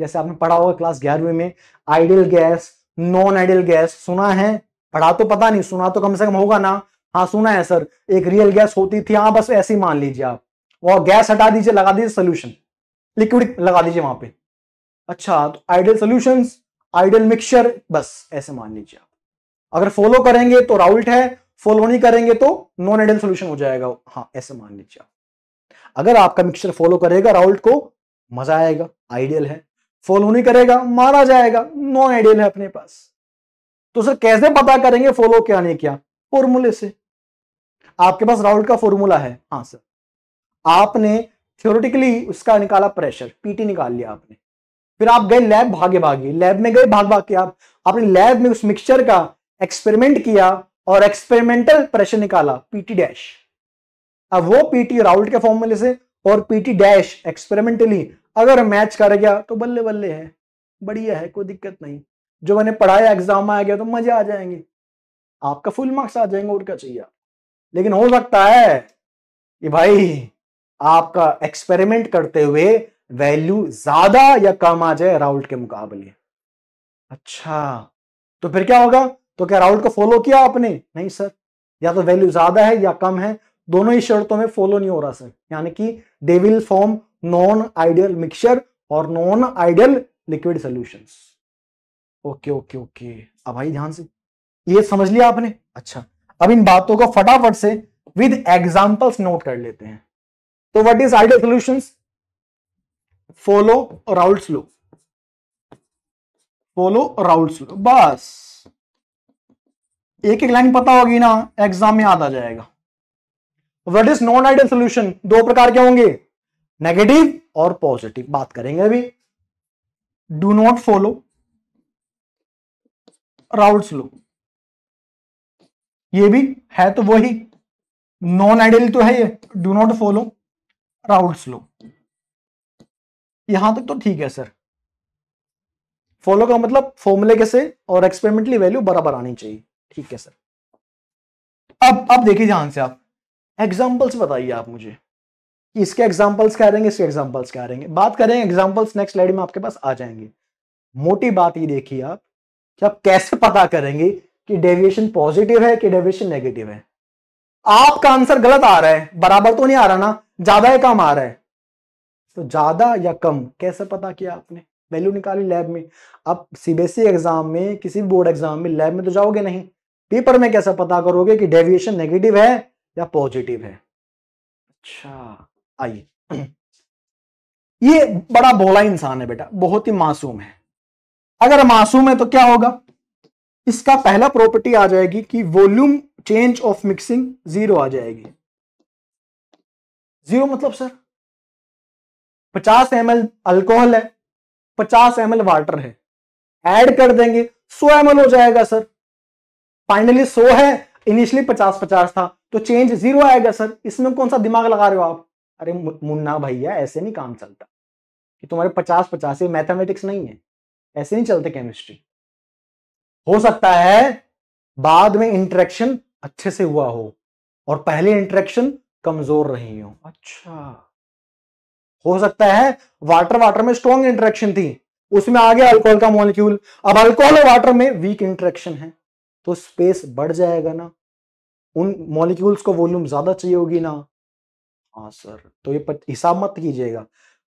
जैसे आपने पढ़ा होगा क्लास ग्यारहवीं में ideal gas non ideal gas सुना है पढ़ा तो पता नहीं सुना तो कम से कम होगा ना हाँ सुना है सर एक रियल गैस होती थी हाँ बस ऐसी मान लीजिए आप और गैस हटा दीजिए लगा दीजिए सोल्यूशन लिक्विड लगा दीजिए वहां पे अच्छा तो आइडियल सोल्यूशन आइडियल मिक्सचर बस ऐसे मान लीजिए आप अगर फॉलो करेंगे तो राउल्ट है फॉलो नहीं करेंगे तो नॉन आइडियल सोल्यूशन हो जाएगा हाँ ऐसे मान लीजिए अगर आपका मिक्सचर फॉलो करेगा राउल्ट को मजा आएगा आइडियल है फॉलो नहीं करेगा मारा जाएगा नॉन आइडियल है अपने पास तो सर कैसे पता करेंगे फॉलो क्या नहीं क्या फॉर्मूले से आपके पास राउल्ट का फॉर्मूला है हाँ सर आपने थ्योरेटिकली उसका निकाला प्रेशर पीटी निकाल लिया आपने फिर आप गए लैब भागे भागे लैब में गए भाग भाग के आप आपने लैब में उस मिक्सचर का एक्सपेरिमेंट किया और एक्सपेरिमेंटल प्रेशर निकाला पीटी डैश अब वो पीटी राउल्ट के फॉर्मूले से और पीटी डैश एक्सपेरिमेंटली अगर मैच कर गया तो बल्ले बल्ले है बढ़िया है कोई दिक्कत नहीं जो मैंने पढ़ाया एग्जाम में आ गया तो मजे आ जाएंगे आपका फुल मार्क्स आ जाएंगे और क्या चाहिए लेकिन हो सकता है कि भाई आपका एक्सपेरिमेंट करते हुए वैल्यू ज्यादा या कम आ जाए राउल के मुकाबले अच्छा तो फिर क्या होगा तो क्या राउल को फॉलो किया आपने नहीं सर या तो वैल्यू ज्यादा है या कम है दोनों ही शर्तों में फॉलो नहीं हो रहा सर यानी कि they will form non ideal mixture और non ideal liquid solution okay okay okay अब भाई ध्यान से ये समझ लिया आपने अच्छा अब इन बातों को फटाफट से विद एग्जाम्पल्स नोट कर लेते हैं तो what is ideal solutions follow Raoult's law. Follow Raoult's law. बस एक एक लाइन पता होगी ना एग्जाम में याद आ जाएगा what is non ideal solution दो प्रकार के होंगे नेगेटिव और पॉजिटिव बात करेंगे अभी do not follow Raoult's law ये भी है तो वही नॉन आइडियल तो है ये do not follow Raoult's law यहां तक तो ठीक है सर फॉलो का मतलब फॉर्मूले कैसे और एक्सपेरिमेंटली वैल्यू बराबर आनी चाहिए ठीक है सर अब अब देखिए ध्यान से आप एग्जाम्पल्स बताइए आप मुझे इसके एग्जाम्पल्स क्या रहेंगे इसके एग्जाम्पल्स क्या रहेंगे बात करें एग्जाम्पल्स नेक्स्ट स्लाइड में आपके पास आ जाएंगे मोटी बात ये देखिए आप कि आप कैसे पता करेंगे कि डेविएशन पॉजिटिव है कि डेविएशन नेगेटिव है आपका आंसर गलत आ रहा है बराबर तो नहीं आ रहा ना ज्यादा या कम आ रहा है तो ज्यादा या कम कैसे पता किया आपने वैल्यू निकाली लैब में अब सीबीएसई e एग्जाम में किसी बोर्ड एग्जाम में लैब में तो जाओगे नहीं पेपर में कैसे पता करोगे कि डेविएशन नेगेटिव है या पॉजिटिव है अच्छा आइए ये बड़ा भोला इंसान है बेटा बहुत ही मासूम है अगर मासूम है तो क्या होगा इसका पहला प्रॉपर्टी आ जाएगी कि volume change of mixing zero आ जाएगी जीरो मतलब सर 50 एम एल अल्कोहल है 50 एम एल वाटर है ऐड कर देंगे 100 एम हो जाएगा सर फाइनली 100 है इनिशियली 50 50 था तो चेंज जीरो आएगा सर इसमें कौन सा दिमाग लगा रहे हो आप अरे मुन्ना भैया ऐसे नहीं काम चलता कि तुम्हारे 50 50 ये मैथमेटिक्स नहीं है ऐसे नहीं चलते केमिस्ट्री हो सकता है बाद में इंट्रेक्शन अच्छे से हुआ हो और पहले इंट्रैक्शन कमजोर रही हो अच्छा हो सकता है वाटर वाटर में स्ट्रॉन्ग इंट्रैक्शन थी उसमें आ गया अल्कोहल का मॉलिक्यूल अब अल्कोहल और वाटर में वीक इंट्रैक्शन है तो स्पेस बढ़ जाएगा ना उन मॉलिक्यूल्स को वॉल्यूम ज्यादा चाहिए होगी ना हाँ सर तो ये हिसाब मत कीजिएगा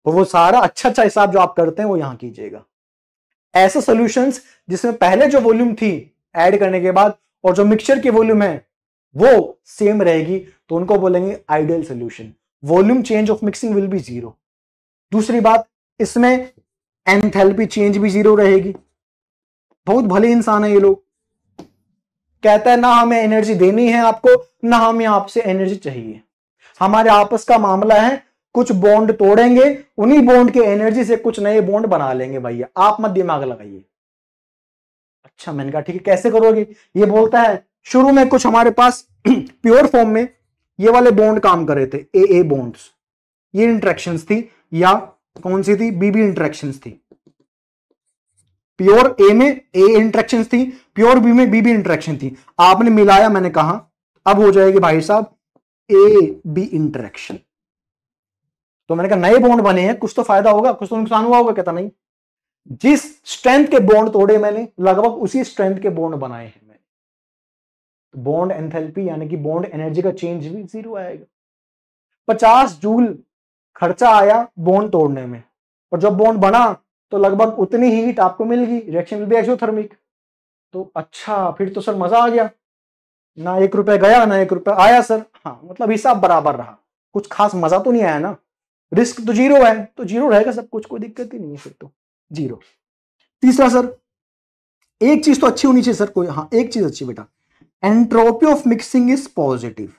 पर वो सारा अच्छा अच्छा हिसाब जो आप करते हैं वो यहां कीजिएगा ऐसे सोल्यूशन जिसमें पहले जो वॉल्यूम थी एड करने के बाद और जो मिक्सचर की वॉल्यूम है वो सेम रहेगी तो उनको बोलेंगे ideal solution volume change of mixing will be zero दूसरी बात इसमें एंथेल्पी चेंज भी जीरो रहेगी बहुत भले इंसान है ये लोग कहता है ना हमें एनर्जी देनी है आपको ना हमें आपसे एनर्जी चाहिए हमारे आपस का मामला है कुछ बॉन्ड तोड़ेंगे उन्हीं बॉन्ड के एनर्जी से कुछ नए बॉन्ड बना लेंगे भैया आप मत दिमाग लगाइए अच्छा मैंने कहा ठीक है कैसे करोगे ये बोलता है शुरू में कुछ हमारे पास प्योर फॉर्म में ये वाले बॉन्ड काम कर रहे थे ए ए बॉन्ड्स ये इंट्रेक्शन थी या कौन सी थी बीबी इंट्रैक्शन थी प्योर ए में ए इंट्रैक्शन थी प्योर बी में बीबी इंट्रेक्शन इंट्रैक्शन थी आपने मिलाया मैंने कहा अब हो जाएगी भाई साहब ए बी इंट्रैक्शन तो मैंने कहा नए बॉन्ड बने हैं कुछ तो फायदा होगा कुछ तो नुकसान हुआ होगा कहता नहीं जिस स्ट्रेंथ के बॉन्ड तोड़े मैंने लगभग उसी स्ट्रेंथ के बॉन्ड बनाए हैं मैंने तो बॉन्ड एंथेल्पी यानी कि बॉन्ड एनर्जी का चेंज भी जीरो आएगा पचास जूल खर्चा आया बॉन्ड तोड़ने में और जब बॉन्ड बना तो लगभग उतनी ही हीट आपको मिलगी रिएक्शन एक्सोथर्मिक तो अच्छा फिर तो सर मजा आ गया ना एक रुपया गया ना एक रुपया आया सर हाँ मतलब हिसाब बराबर रहा कुछ खास मजा तो नहीं आया ना रिस्क तो जीरो है तो जीरो रहेगा सब कुछ कोई दिक्कत ही नहीं है फिर तो जीरो तीसरा सर एक चीज तो अच्छी होनी चाहिए सर कोई हाँ एक चीज अच्छी बेटा entropy of mixing is positive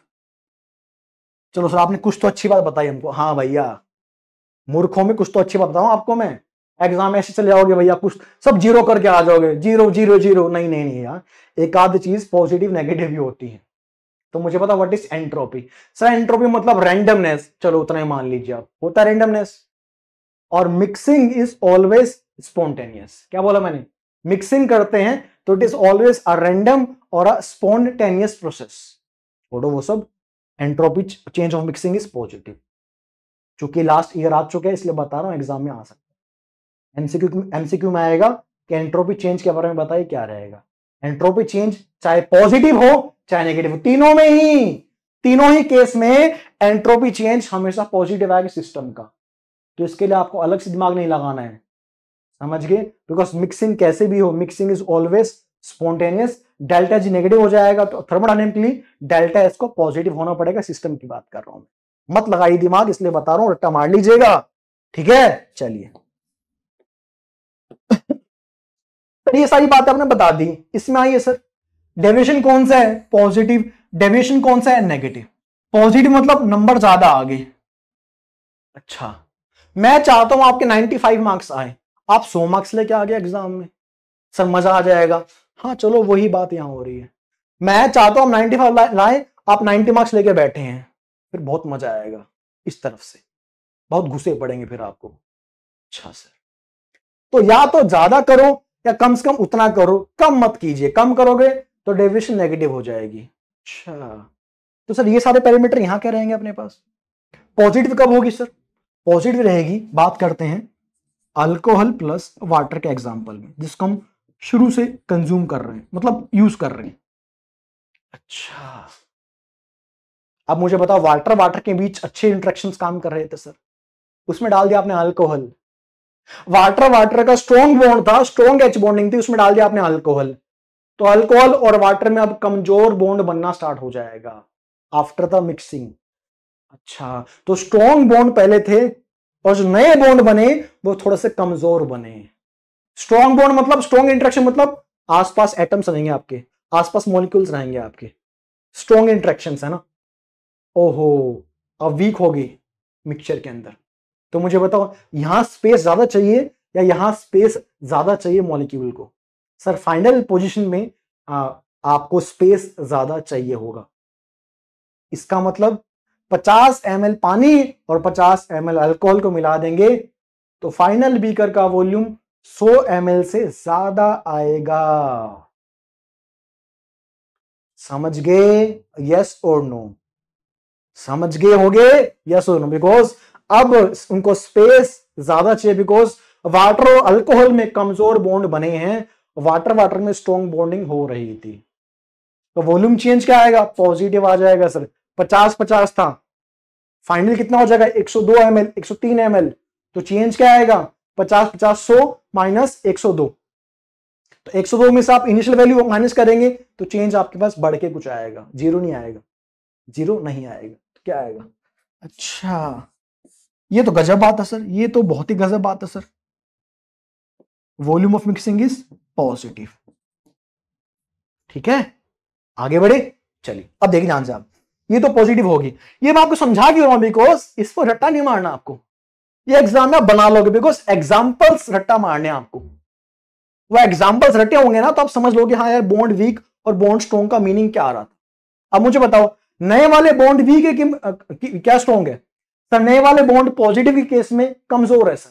चलो सर आपने कुछ तो अच्छी बात बताई हमको हाँ भैया मूर्खों में कुछ तो अच्छी बात बताऊं आपको मैं एग्जाम ऐसे चले जाओगे भैया कुछ सब जीरो करके आ जाओगे जीरो जीरो जीरो नहीं नहीं नहीं यार एक आध चीज पॉजिटिव नेगेटिव भी होती है तो मुझे पता what is entropy sir entropy मतलब रैंडमनेस चलो उतना ही मान लीजिए आप होता है रैंडमनेस और मिक्सिंग इज ऑलवेज स्पॉन्टेनियस क्या बोला मैंने मिक्सिंग करते हैं तो it is always a random और अ स्पॉन्टेनियस प्रोसेस छोड़ो वो सब entropy change of mixing is positive चूंकि लास्ट ईयर आ चुके हैं इसलिए बता रहा हूं एग्जाम में आ सकता है एमसीक्यू एमसीक्यू में आएगा कि एंट्रोपी चेंज के बारे में बताइए क्या रहेगा एंट्रोपी चेंज चाहे पॉजिटिव हो चाहे नेगेटिव हो तीनों में ही तीनों ही केस में एंट्रोपी चेंज हमेशा पॉजिटिव आएगा सिस्टम का तो इसके लिए आपको अलग से दिमाग नहीं लगाना है समझ गए बिकॉज मिक्सिंग कैसे भी हो mixing is always spontaneous delta G negative हो जाएगा तो थर्मोडाइनमिकली डेल्टा एस को पॉजिटिव होना पड़ेगा सिस्टम की बात कर रहा हूं मत लगाइए दिमाग इसलिए बता रहा हूं रट्टा मार लीजिएगा ठीक है चलिए तो ये सारी बातें आपने बता दी इसमें आइए सर डेविएशन कौन सा है पॉजिटिव डेविएशन कौन सा है नेगेटिव पॉजिटिव मतलब नंबर ज्यादा आगे अच्छा मैं चाहता हूं आपके 95 मार्क्स आए आप 100 मार्क्स लेके आ गए एग्जाम में सर मजा आ जाएगा हाँ चलो वही बात यहां हो रही है मैं चाहता हूं नाइन्टी फाइव लाए आप 90 मार्क्स लेके बैठे हैं फिर बहुत मजा आएगा इस तरफ से बहुत घुसे पड़ेंगे फिर आपको अच्छा सर तो या तो ज्यादा करो या कम से कम उतना करो कम मत कीजिए कम करोगे तो डेविएशन नेगेटिव हो जाएगी अच्छा तो सर ये सारे पैरामीटर यहां क्या रहेंगे अपने पास पॉजिटिव कब होगी सर पॉजिटिव रहेगी बात करते हैं अल्कोहल प्लस वाटर के एग्जाम्पल में जिसको हम शुरू से कंज्यूम कर रहे हैं मतलब यूज कर रहे हैं अच्छा अब मुझे बताओ वाटर वाटर के बीच अच्छे इंट्रेक्शन काम कर रहे थे सर उसमें डाल दिया आपने अल्कोहल वाटर वाटर का स्ट्रॉन्ग बॉन्ड था स्ट्रॉन्ग एच बॉन्डिंग थी उसमें डाल दिया आपने अल्कोहल तो अल्कोहल और वाटर में अब कमजोर बॉन्ड बनना स्टार्ट हो जाएगा आफ्टर द मिक्सिंग अच्छा तो स्ट्रॉन्ग बॉन्ड पहले थे और जो नए बॉन्ड बने वो थोड़े से कमजोर बने स्ट्रॉन्ग बॉन्ड मतलब स्ट्रॉन्ग इंट्रैक्शन मतलब आसपास एटम्स रहेंगे आपके आसपास मॉलिक्यूल्स रहेंगे आपके स्ट्रॉन्ग इंट्रैक्शन है ना ओहो अब वीक होगी मिक्सचर के अंदर तो मुझे बताओ यहां स्पेस ज्यादा चाहिए या यहां स्पेस ज्यादा चाहिए मॉलिक्यूल को सर फाइनल पोजिशन में आ, आपको स्पेस ज्यादा चाहिए होगा इसका मतलब 50 एम पानी और 50 एम अल्कोहल को मिला देंगे तो फाइनल बीकर का वॉल्यूम 100 एम से ज्यादा आएगा समझ गए यस और नो समझ गए होंगे यस और नो बिकॉज अब उनको स्पेस ज्यादा चाहिए बिकॉज वाटर और अल्कोहल में कमजोर बॉन्ड बने हैं वाटर वाटर में स्ट्रॉन्ग बॉन्डिंग हो रही थी तो वॉल्यूम चेंज क्या आएगा पॉजिटिव आ जाएगा सर पचास पचास था फाइनल कितना हो जाएगा 102 सौ दो एम एल एक तो चेंज क्या आएगा पचास पचास सौ माइनस एक सौ दो तो एक सौ दो में से आप इनिशियल वैल्यू माइनस करेंगे तो चेंज आपके पास बढ़ के कुछ आएगा जीरो नहीं आएगा जीरो नहीं आएगा तो क्या आएगा अच्छा ये तो गजब बात है सर ये तो बहुत ही गजब बात है sir volume of mixing is positive ठीक है आगे बढ़े चलिए अब देखिए ध्यान से आप ये तो पॉजिटिव होगी ये मैं आपको समझा क्यों रहा बिकॉज इसको रट्टा नहीं मारना आपको ये एग्जाम में बना लोगे बिकॉज एग्जाम्पल्स रट्टा मारने आपको वो एग्जाम्पल्स रटे होंगे ना तो आप समझ लोगे हाँ यार बॉन्ड वीक और बॉन्ड स्ट्रॉन्ग का मीनिंग क्या आ रहा था अब मुझे बताओ नए वाले बॉन्ड वीक है कि क्या स्ट्रॉन्ग है सर नए वाले बॉन्ड पॉजिटिव के केस में कमजोर है सर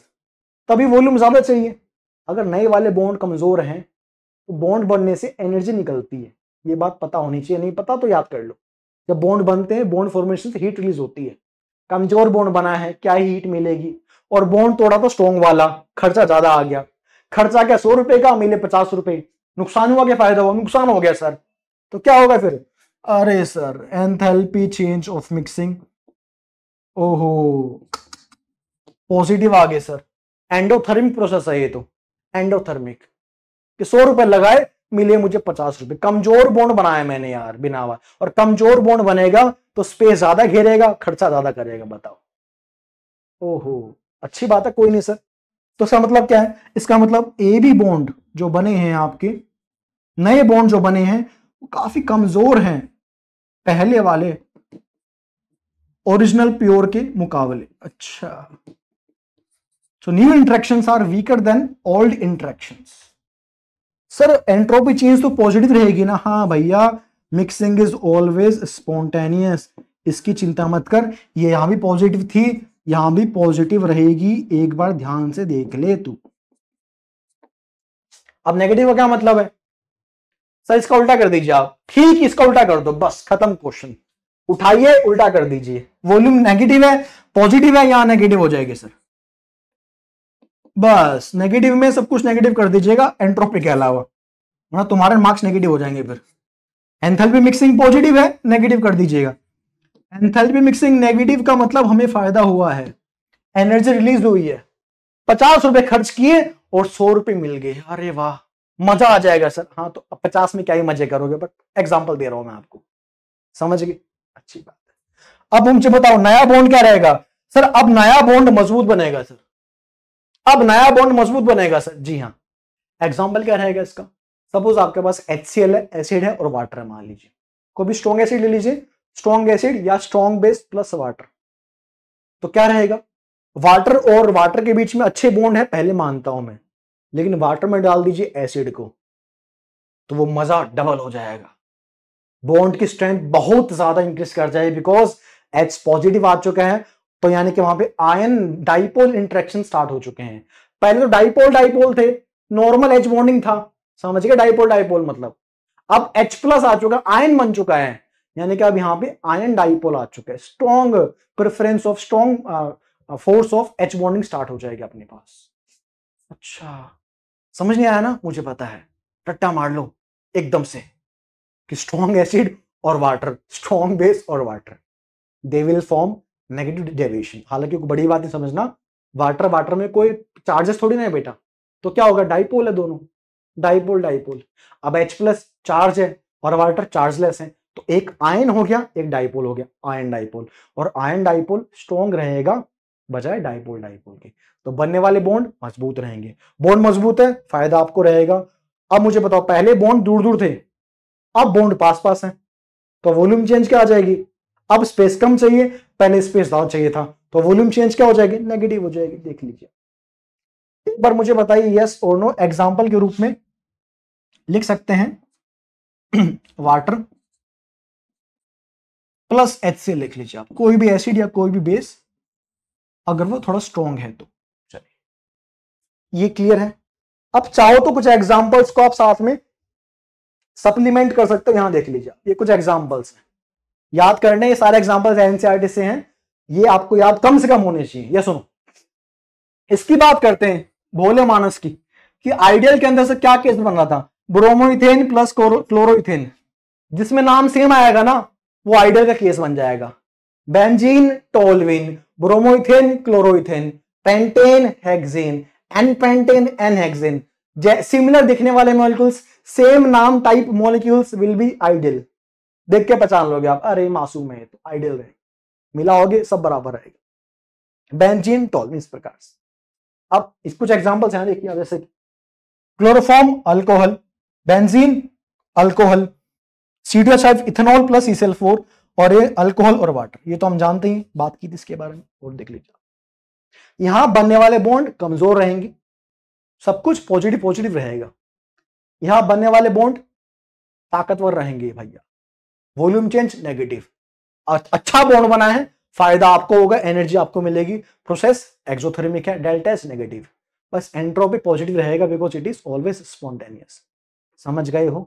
तभी वॉल्यूम ज्यादा चाहिए अगर नए वाले बॉन्ड कमजोर हैं तो बॉन्ड बनने से एनर्जी निकलती है ये बात पता होनी चाहिए नहीं पता तो याद कर लो जब बॉन्ड बनते हैं बॉन्ड फॉर्मेशन से हीट रिलीज होती है कमजोर बॉन्ड बना है क्या ही हीट मिलेगी और बॉन्ड तोड़ा तो स्ट्रॉन्ग वाला खर्चा ज्यादा आ गया खर्चा क्या सौ रुपए का मिले पचास रुपए नुकसान हुआ क्या फायदा हुआ नुकसान हो गया सर तो क्या होगा फिर अरे sir enthalpy change of mixing ओहो पॉजिटिव आ गए सर एंडोथर्मिक प्रोसेस है ये तो एंडोथर्मिक कि सौ रुपए लगाए मिले मुझे पचास रुपए कमजोर बॉन्ड बनाया मैंने यार बिना और कमजोर बॉन्ड बनेगा तो स्पेस ज्यादा घेरेगा खर्चा ज्यादा करेगा बताओ ओहो अच्छी बात है कोई नहीं सर तो इसका मतलब क्या है इसका मतलब ए बी बॉन्ड जो बने हैं आपके नए बॉन्ड जो बने हैं वो काफी कमजोर हैं पहले वाले ओरिजिनल प्योर के मुकाबले अच्छा so new interaction are weaker than old interactions sir entropy change तो पॉजिटिव रहेगी ना हाँ भैया मिक्सिंग इज ऑलवेज स्पॉन्टेनियस इसकी चिंता मत कर ये यहां भी पॉजिटिव थी यहां भी पॉजिटिव रहेगी एक बार ध्यान से देख ले तू अब नेगेटिव का क्या मतलब है सर इसका उल्टा कर दीजिए आप ठीक इसका उल्टा कर दो बस खत्म क्वेश्चन उठाइए उल्टा कर दीजिए वॉल्यूम नेगेटिव है पॉजिटिव है यहां नेगेटिव हो जाएगी सर बस नेगेटिव में सब कुछ नेगेटिव कर दीजिएगा एंट्रोपी के अलावा वरना तुम्हारे मार्क्स नेगेटिव हो जाएंगे फिर एंथेल्पी मिक्सिंग पॉजिटिव है नेगेटिव कर दीजिएगा एंथेल्पी मिक्सिंग नेगेटिव का मतलब हमें फायदा हुआ है एनर्जी रिलीज हुई है पचास रुपए खर्च किए और सौ रुपए मिल गए अरे वाह मजा आ जाएगा सर हाँ तो अब पचास में क्या ही मजे करोगे बट एग्जाम्पल दे रहा हूं मैं आपको समझ गए अच्छी बात है अब मुझे बताओ नया बॉन्ड क्या रहेगा सर अब नया बॉन्ड मजबूत बनेगा सर अब नया बॉन्ड मजबूत बनेगा सर जी हाँ एग्जाम्पल क्या रहेगा इसका सपोज आपके पास एच सी एल है एसिड है और वाटर है मान लीजिए कोई भी स्ट्रॉन्ग एसिड ले लीजिए स्ट्रॉन्ग एसिड या स्ट्रॉन्ग बेस प्लस वाटर तो क्या रहेगा वाटर और वाटर के बीच में अच्छे बॉन्ड है पहले मानता हूं मैं लेकिन वाटर में डाल दीजिए एसिड को तो वो मजा डबल हो जाएगा बॉन्ड की स्ट्रेंथ बहुत ज्यादा इंक्रीज कर जाएगी बिकॉज एच पॉजिटिव आ चुका है तो यानी कि वहां पे आयन डाइपोल इंट्रैक्शन स्टार्ट हो चुके हैं पहले तो डाइपोल डाइपोल थे नॉर्मल एच बॉन्डिंग था समझ गए डाइपोल डाइपोल मतलब अब एच प्लस आ चुका आयन बन चुका है यानी कि अब यहां पे आयन डाइपोल आ चुका है strong preference of strong force of H bonding start हो जाएगी अपने पास अच्छा समझ नहीं आया ना मुझे पता है टट्टा मार लो एकदम से कि स्ट्रॉन्ग एसिड और वाटर स्ट्रॉन्ग बेस और water they will form negative deviation हालांकि बड़ी बात नहीं समझना वाटर वाटर में कोई चार्जेस थोड़ी ना है बेटा तो क्या होगा डाइपोल है दोनों डाइपोल डाइपोल अब एच प्लस चार्ज है और वाटर चार्जलेस है तो एक आयन हो गया एक डाइपोल हो गया आयन डाइपोल और आयन डाइपोल स्ट्रॉन्ग रहेगा बजाय डाइपोल डाइपोल के तो बनने वाले बॉन्ड मजबूत रहेंगे बॉन्ड मजबूत है फायदा आपको रहेगा अब मुझे बताओ पहले बॉन्ड दूर दूर थे अब बॉन्ड पास पास है तो वॉल्यूम चेंज क्या आ जाएगी अब स्पेस कम चाहिए पहले स्पेस ज्यादा चाहिए था तो वॉल्यूम चेंज क्या हो जाएगी नेगेटिव हो जाएगी देख लीजिए एक बार मुझे बताइए यस और नो एग्जाम्पल के रूप में लिख सकते हैं वाटर प्लस एच से लिख लीजिए आप कोई भी एसिड या कोई भी बेस अगर वो थोड़ा स्ट्रॉन्ग है तो चलिए ये क्लियर है अब चाहो तो कुछ एग्जाम्पल्स को आप साथ में सप्लीमेंट कर सकते हो यहां देख लीजिए ये कुछ एग्जाम्पल्स हैं याद करने ये सारे एग्जाम्पल एनसीआरटी e से हैं ये आपको याद कम से कम होने चाहिए ये सुनो इसकी बात करते हैं भोले मानस की कि आइडियल के अंदर से क्या केस बन रहा था ब्रोमोइथेन प्लस क्लोरोइथेन जिसमें नाम सेम आएगा ना वो आइडियल का केस बन जाएगा benzene toluene bromoethane chloroethane pentane hexane N pentane N hexane similar दिखने वाले मॉलिक्यूल्स सेम नाम type molecules will be ideal देख के पहचान लोगे आप अरे मासूम है तो आइडियल रहेगा होगे सब बराबर रहेगा बेंजीन टॉल इस प्रकार से अब इस कुछ एग्जाम्पल्स हैं देखिए जैसे क्लोरोफॉर्म अल्कोहल बेंजीन अल्कोहल सीडियो इथेनॉल प्लस इसल फोर और ये अल्कोहल और वाटर ये तो हम जानते ही बात की थी इसके बारे में और देख लीजिए यहां बनने वाले बॉन्ड कमजोर रहेंगे सब कुछ पॉजिटिव पॉजिटिव रहेगा यहां बनने वाले बॉन्ड ताकतवर रहेंगे भैया वॉल्यूम चेंज नेगेटिव अच्छा बॉन्ड बना है फायदा आपको होगा एनर्जी आपको मिलेगी प्रोसेस एक्सोथर्मिक है डेल्टा इज नेगेटिव बस एंट्रोपी पॉजिटिव रहेगा because it is always spontaneous समझ गए हो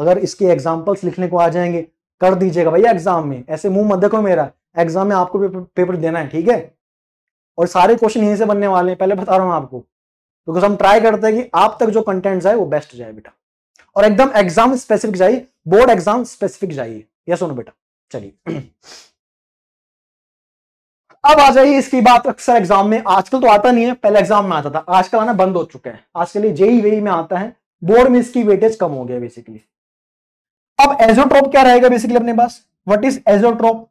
अगर इसके एग्जाम्पल्स लिखने को आ जाएंगे कर दीजिएगा भैया एग्जाम में ऐसे मुंह मत देखो मेरा एग्जाम में आपको पेपर पेपर देना है ठीक है और सारे क्वेश्चन यहीं से बनने वाले हैं पहले बता रहा हूं आपको बिकॉज हम ट्राई करते हैं कि आप तक जो कंटेंट्स है वो बेस्ट जाए बेटा और एकदम एग्जाम स्पेसिफिक जाइए बोर्ड एग्जाम स्पेसिफिक जाइए यह सुनो बेटा चलिए अब आ जाइए इसकी बात अक्सर एग्जाम में आजकल तो आता नहीं है पहले एग्जाम में आता था आजकल आना बंद हो चुका है आजकल ये जेई वेई में आता है बोर्ड में इसकी वेटेज कम हो गया बेसिकली अब एजोट्रोप क्या रहेगा बेसिकली अपने पास व्हाट इज एजोट्रोप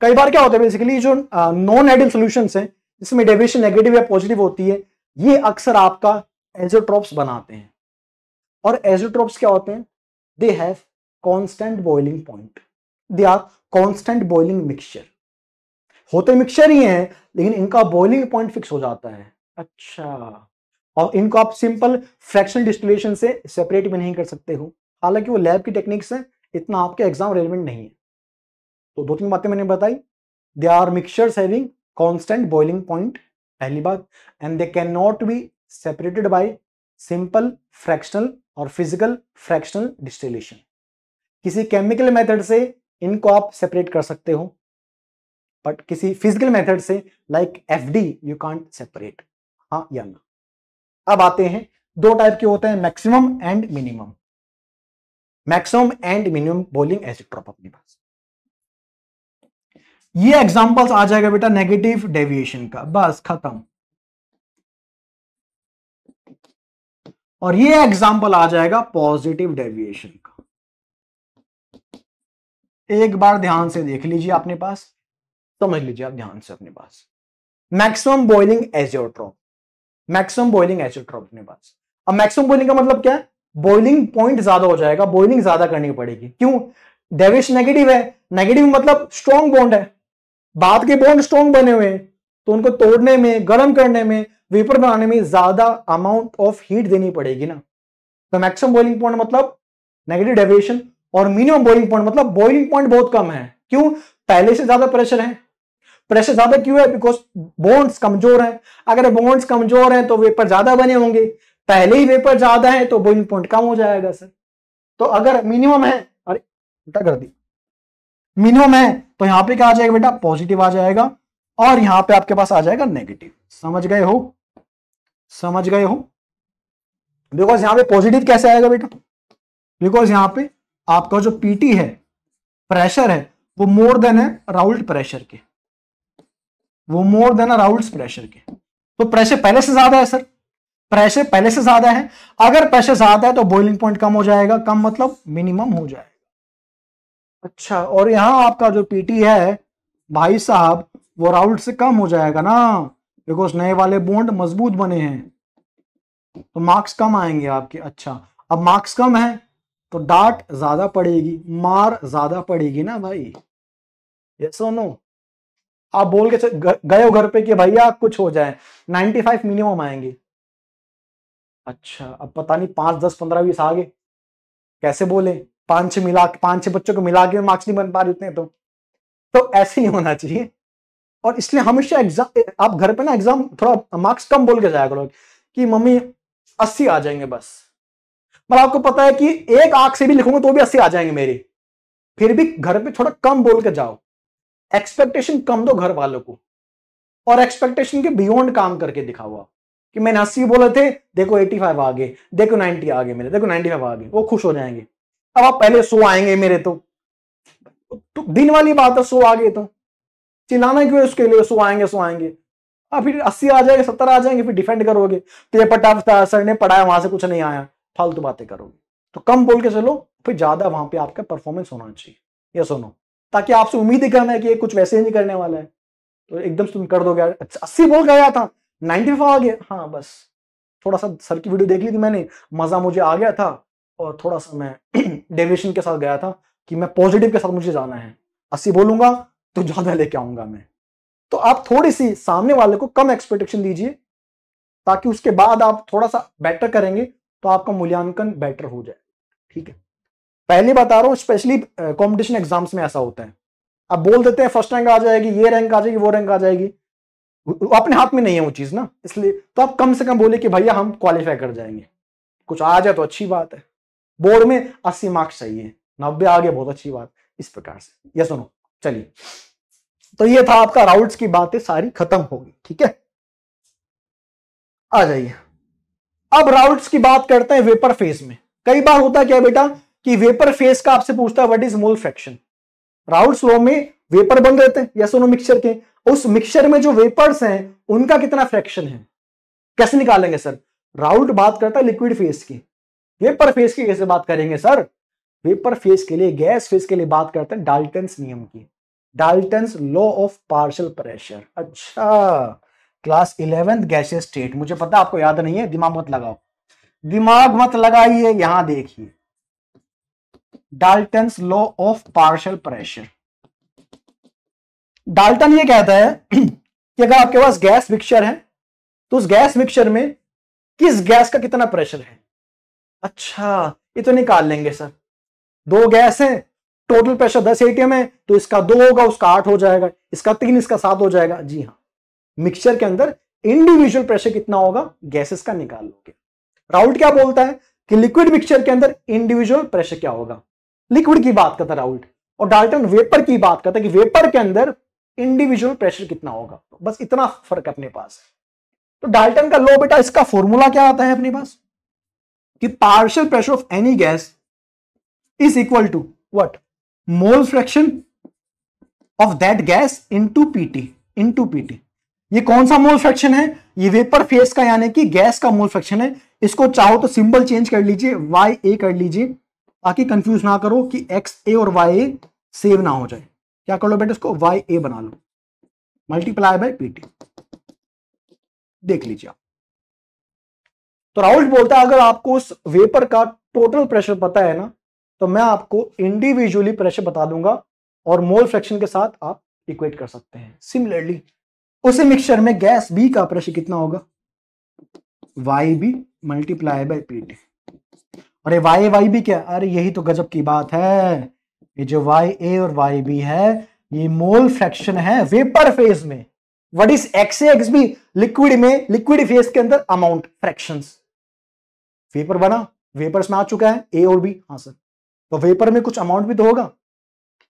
कई बार क्या होता है बेसिकली जो नॉन आइडियल सोल्यूशन है इसमें डेविएशन नेगेटिव या पॉजिटिव होती है ये अक्सर आपका एजोट्रोप्स बनाते हैं और एजोट्रोप्स क्या होते हैं they have constant boiling point they are constant boiling mixture होते मिक्सचर ही हैं लेकिन इनका बॉइलिंग पॉइंट फिक्स हो जाता है अच्छा और इनको आप सिंपल फ्रैक्शन डिस्टिलेशन से सेपरेट भी नहीं कर सकते हो हालांकि वो लैब की टेक्निक्स हैं इतना आपके एग्जाम रेलिवेंट नहीं है तो दो तीन बातें मैंने बताई they are mixture having constant boiling point पहली बात and they can not be separated by simple fractional और फिजिकल फ्रैक्शनल डिस्टिलेशन किसी केमिकल मेथड से इनको आप सेपरेट कर सकते हो बट किसी फिजिकल मेथड से like F D you can't separate हाँ या ना अब आते हैं दो टाइप के होते हैं maximum and minimum maximum and minimum boiling drop अपने पास ये एग्जांपल्स आ जाएगा बेटा नेगेटिव डेविएशन का बस खत्म और ये एग्जाम्पल आ जाएगा पॉजिटिव डेविएशन का एक बार ध्यान से देख लीजिए अपने पास समझ लीजिए आप ध्यान से अपने पास maximum boiling azeotrope maximum boiling azeotrope अपने पास अब मैक्सिमम बॉइलिंग का मतलब क्या है बॉइलिंग पॉइंट ज्यादा हो जाएगा बॉइलिंग ज्यादा करनी पड़ेगी क्यों डेविश नेगेटिव है नेगेटिव मतलब स्ट्रॉन्ग बॉन्ड है बाद के बॉन्ड स्ट्रॉन्ग बने हुए हैं तो उनको तोड़ने में गर्म करने में वेपर बनाने में ज्यादा अमाउंट ऑफ हीट देनी पड़ेगी ना तो मैक्सिमम बॉइलिंग पॉइंट मतलब नेगेटिव डेविएशन और मिनिमम बॉइलिंग पॉइंट मतलब बॉइलिंग पॉइंट बहुत कम है क्यों पहले से ज्यादा प्रेशर है प्रेशर ज्यादा क्यों है बिकॉज बॉन्ड्स कमजोर हैं अगर बॉन्ड्स कमजोर हैं तो वेपर ज्यादा बने होंगे पहले ही वेपर ज्यादा है तो बॉइलिंग पॉइंट कम हो जाएगा सर तो अगर मिनिमम है अरे उल्टा कर दी मिनिमम है तो यहां पे क्या आ जाएगा बेटा पॉजिटिव आ जाएगा और यहां पे आपके पास आ जाएगा नेगेटिव समझ गए हो समझ गए हो बिकॉज यहां पे पॉजिटिव कैसे आएगा बेटा बिकॉज यहां पे आपका जो पीटी है प्रेशर है वो मोर देन है राउल्ट प्रेशर के वो मोर देन है राउल्ट प्रेशर के तो प्रेशर पहले से ज्यादा है सर प्रेशर पहले से ज्यादा है अगर प्रेशर ज्यादा है तो बॉइलिंग पॉइंट कम हो जाएगा कम मतलब मिनिमम हो जाएगा अच्छा और यहां आपका जो पीटी है भाई साहब वो राउल्ट से कम हो जाएगा ना बिकॉज नए वाले बोन्ड मजबूत बने हैं तो मार्क्स कम आएंगे आपके अच्छा अब मार्क्स कम है तो डाट ज्यादा पड़ेगी मार ज्यादा पड़ेगी ना भाई ये और नो आप बोल के गए हो घर पे कि भैया कुछ हो जाए 95 मिनिमम आएंगे अच्छा अब पता नहीं पांच दस पंद्रह बीस आगे कैसे बोले पांच छह मिला पांच छह बच्चों को मिला के मार्क्स नहीं बन पा रहे इतने तो तो ऐसे ही होना चाहिए और इसलिए हमेशा एग्जाम आप घर पे ना एग्जाम थोड़ा मार्क्स कम बोल के जाया करो कि मम्मी अस्सी आ जाएंगे बस मतलब आपको पता है कि एक आंख से भी लिखूंगा तो भी अस्सी आ जाएंगे मेरी फिर भी घर पे थोड़ा कम बोल के जाओ एक्सपेक्टेशन कम दो घर वालों को और एक्सपेक्टेशन के बियॉन्ड काम करके दिखाओ आप कि मैंने अस्सी बोले थे देखो एटी फाइव आगे देखो नाइनटी आ गए मेरे देखो नाइनटी फाइव आ गए वो खुश हो जाएंगे अब आप पहले सो आएंगे मेरे तो, तो दिन वाली बात है सो आ गए तो चिल्लाना क्यों उसके लिए सो आएंगे सो आएंगे अब हाँ, फिर अस्सी आ जाएंगे सत्तर आ जाएंगे फिर डिफेंड करोगे पेपर टफ था सर ने पढ़ाया वहां से कुछ नहीं आया फालतू बातें करोगे तो कम बोल के चलो फिर ज्यादा वहां पे आपका परफॉर्मेंस होना चाहिए ये सुनो ताकि आपसे उम्मीद ही करना है कि ये कुछ वैसे ही नहीं करने वाला है तो एकदम तुम कर दोगे अच्छा, अस्सी बोल गया था नाइनटी फाइव आ गया हाँ बस थोड़ा सा सर की वीडियो देख ली थी मैंने मजा मुझे आ गया था और थोड़ा सा मैं डेविएशन के साथ गया था कि मैं पॉजिटिव के साथ मुझे जाना है अस्सी बोलूंगा तो ज्यादा लेके आऊंगा मैं तो आप थोड़ी सी सामने वाले को कम एक्सपेक्टेशन दीजिए ताकि उसके बाद आप थोड़ा सा बेटर करेंगे तो आपका मूल्यांकन बेटर हो जाए ठीक है पहले बता रहा हूं स्पेशली कॉम्पिटिशन एग्जाम्स में ऐसा होता है आप बोल देते हैं फर्स्ट रैंक आ जाएगी ये रैंक आ जाएगी वो रैंक आ जाएगी अपने हाथ में नहीं है वो चीज़ ना इसलिए तो आप कम से कम बोले कि भैया हम क्वालिफाई कर जाएंगे कुछ आ जाए तो अच्छी बात है बोर्ड में अस्सी मार्क्स चाहिए नब्बे आ गया बहुत अच्छी बात इस प्रकार से यह सुनो चलिए तो ये था आपका राउट्स की बातें सारी खत्म होगी ठीक है आ जाइए अब राउट्स की बात करते हैं वेपर फेज में कई बार होता क्या बेटा कि वेपर फेज का आपसे पूछता है what is mole fraction Raoult's law में वेपर बन रहते हैं या सोनो मिक्सचर के उस मिक्सचर में जो वेपर्स हैं उनका कितना फ्रैक्शन है कैसे निकालेंगे सर राउट बात करता है लिक्विड फेस की वेपर फेस की कैसे बात करेंगे सर वेपर फेज के लिए गैस फेज के लिए बात करते हैं डाल्टन नियम की Dalton's law of partial pressure अच्छा क्लास इलेवेंथ गैसियस स्टेट मुझे पता आपको याद नहीं है दिमाग मत लगाओ दिमाग मत लगाइए यहां देखिए Dalton's law of partial pressure Dalton ये कहता है कि अगर आपके पास गैस मिक्सचर है तो उस गैस मिक्सचर में किस गैस का कितना प्रेशर है अच्छा ये तो निकाल लेंगे सर दो गैस है टोटल प्रेशर दस एटीएम है तो इसका दो होगा उसका आठ हो जाएगा इसका तीन इसका सात हो जाएगा जी हाँ मिक्सचर के अंदर इंडिविजुअल प्रेशर कितना होगा गैसेस का निकाल लोगे राउल्ट क्या बोलता है कि लिक्विड मिक्सचर के अंदर इंडिविजुअल प्रेशर क्या होगा लिक्विड की बात करता राउल्ट और डाल्टन वेपर की बात करता कि वेपर के अंदर इंडिविजुअल प्रेशर कितना होगा तो बस इतना फर्क अपने पास है तो डाल्टन का लो बेटा इसका फॉर्मूला क्या आता है अपने पास कि partial pressure of any gas is equal to what mole fraction of that gas into PT into PT ये कौन सा मोल फ्रैक्शन है ये वेपर फेस का यानी कि गैस का मोल फ्रैक्शन है इसको चाहो तो सिंबल चेंज कर लीजिए वाई ए कर लीजिए ताकि कंफ्यूज ना करो कि एक्स ए और वाई ए सेव ना हो जाए क्या कर लो बेटे इसको वाई ए बना लो मल्टीप्लाई बाय पीटी देख लीजिए आप तो राहुल बोलता है अगर आपको उस वेपर का टोटल प्रेशर पता है ना तो मैं आपको इंडिविजुअली प्रेशर बता दूंगा और मोल फ्रैक्शन के साथ आप इक्वेट कर सकते हैं सिमिलरली उसी मिक्सचर में गैस बी का प्रेशर कितना होगा Y B multiply by P T और वाई वाई बी क्या अरे यही तो गजब की बात है ये जो वाई ए और वाई बी है ये मोल फ्रैक्शन है वेपर फेज में what is X X B liquid में लिक्विड फेज के अंदर अमाउंट फ्रैक्शन वेपर बना वेपर्स में आ चुका है ए और बी हाँ सर तो वेपर में कुछ अमाउंट भी तो होगा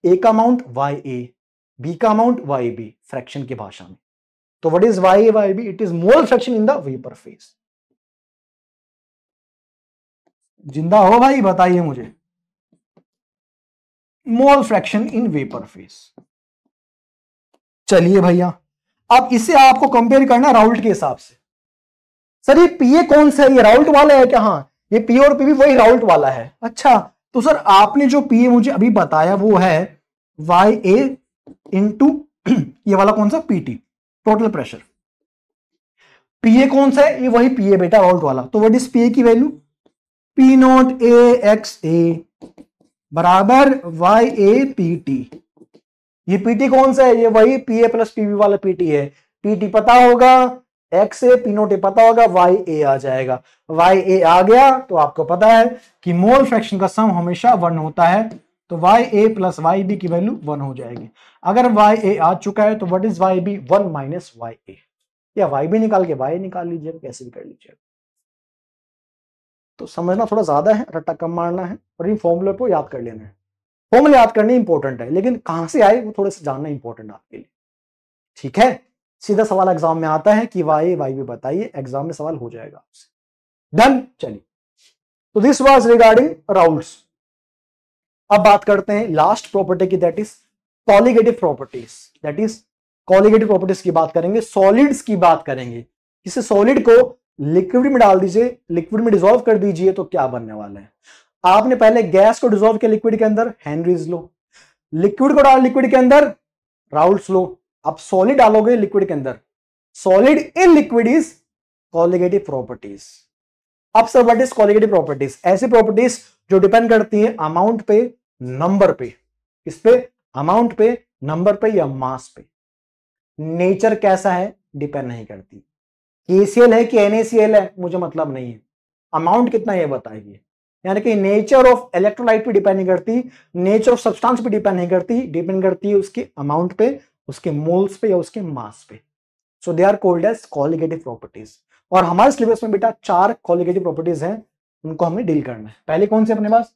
ए का अमाउंट वाई ए बी का अमाउंट वाई बी फ्रैक्शन की भाषा में तो what is Y A Y B it is mole fraction in the vapour phase जिंदा हो भाई बताइए मुझे mole fraction in vapour phase चलिए भैया अब इसे आपको कंपेयर करना राउल्ट के हिसाब से सर ये पीए कौन सा है ये राउल्ट वाला है क्या हाँ ये पीए और पीबी वही राउल्ट वाला है अच्छा तो सर आपने जो पीए मुझे अभी बताया वो है वाई ए इंटू ये वाला कौन सा पीटी टोटल प्रेशर पीए कौन सा है ये वही पीए बेटा ऑल्ट वाला तो वट इज पीए की value P naught A X A बराबर वाई ए पी टी ये पीटी कौन सा है ये वही पीए प्लस पीवी वाला पीटी है पीटी पता होगा एक्स ए पिनोटे पता होगा वाई ए आ जाएगा वाई ए आ गया तो आपको पता है कि मोल फ्रैक्शन का सम हमेशा वन होता है तो Y A plus Y B की वैल्यू वन हो जाएगी अगर वाई ए आ चुका है तो what is Y B one minus Y A या वाई बी निकाल के वाई निकाल लीजिए कैसे भी कर लीजिए तो समझना थोड़ा ज्यादा है रट्टा कम मारना है और इन फॉर्मुले को याद कर लेना है फॉर्मुले याद करने इंपॉर्टेंट है लेकिन कहां से आए वो थोड़े से जानना इंपॉर्टेंट आपके लिए ठीक है सीधा सवाल एग्जाम में आता है कि वाई वाई भी बताइए एग्जाम में सवाल हो जाएगा आपसे डन चलिए तो दिस वाज रिगार्डिंग राउल्स अब बात करते हैं लास्ट प्रॉपर्टी की that is colligative properties that is colligative properties की बात करेंगे सॉलिड्स की बात करेंगे किसी सॉलिड को लिक्विड में डाल दीजिए लिक्विड में डिजोल्व कर दीजिए तो क्या बनने वाला है आपने पहले गैस को डिजोल्व किया लिक्विड के अंदर हेनरीज लो लिक्विड को डाल लिक्विड के अंदर राउल्स लो आप सॉलिड डालोगे लिक्विड के अंदर solid in liquid is colligative properties अब sir what is colligative properties ऐसी प्रॉपर्टीज जो डिपेंड करती है अमाउंट पे नंबर पे इस पे अमाउंट पे नंबर पे या मास पे नेचर कैसा है डिपेंड नहीं करती केसीएल है कि एनएसीएल है मुझे मतलब नहीं है अमाउंट कितना ये बताइए यानी कि नेचर ऑफ इलेक्ट्रोलाइट पे डिपेंड नहीं करती नेचर ऑफ सब्सटेंस पे डिपेंड नहीं करती डिपेंड करती है उसके अमाउंट पे उसके मोल्स पे या उसके मास पे so they are called as colligative properties और हमारे सिलेबस में बेटा चार कॉलिगेटिव प्रॉपर्टीज हैं उनको हमें डील करना है पहले कौन से अपने पास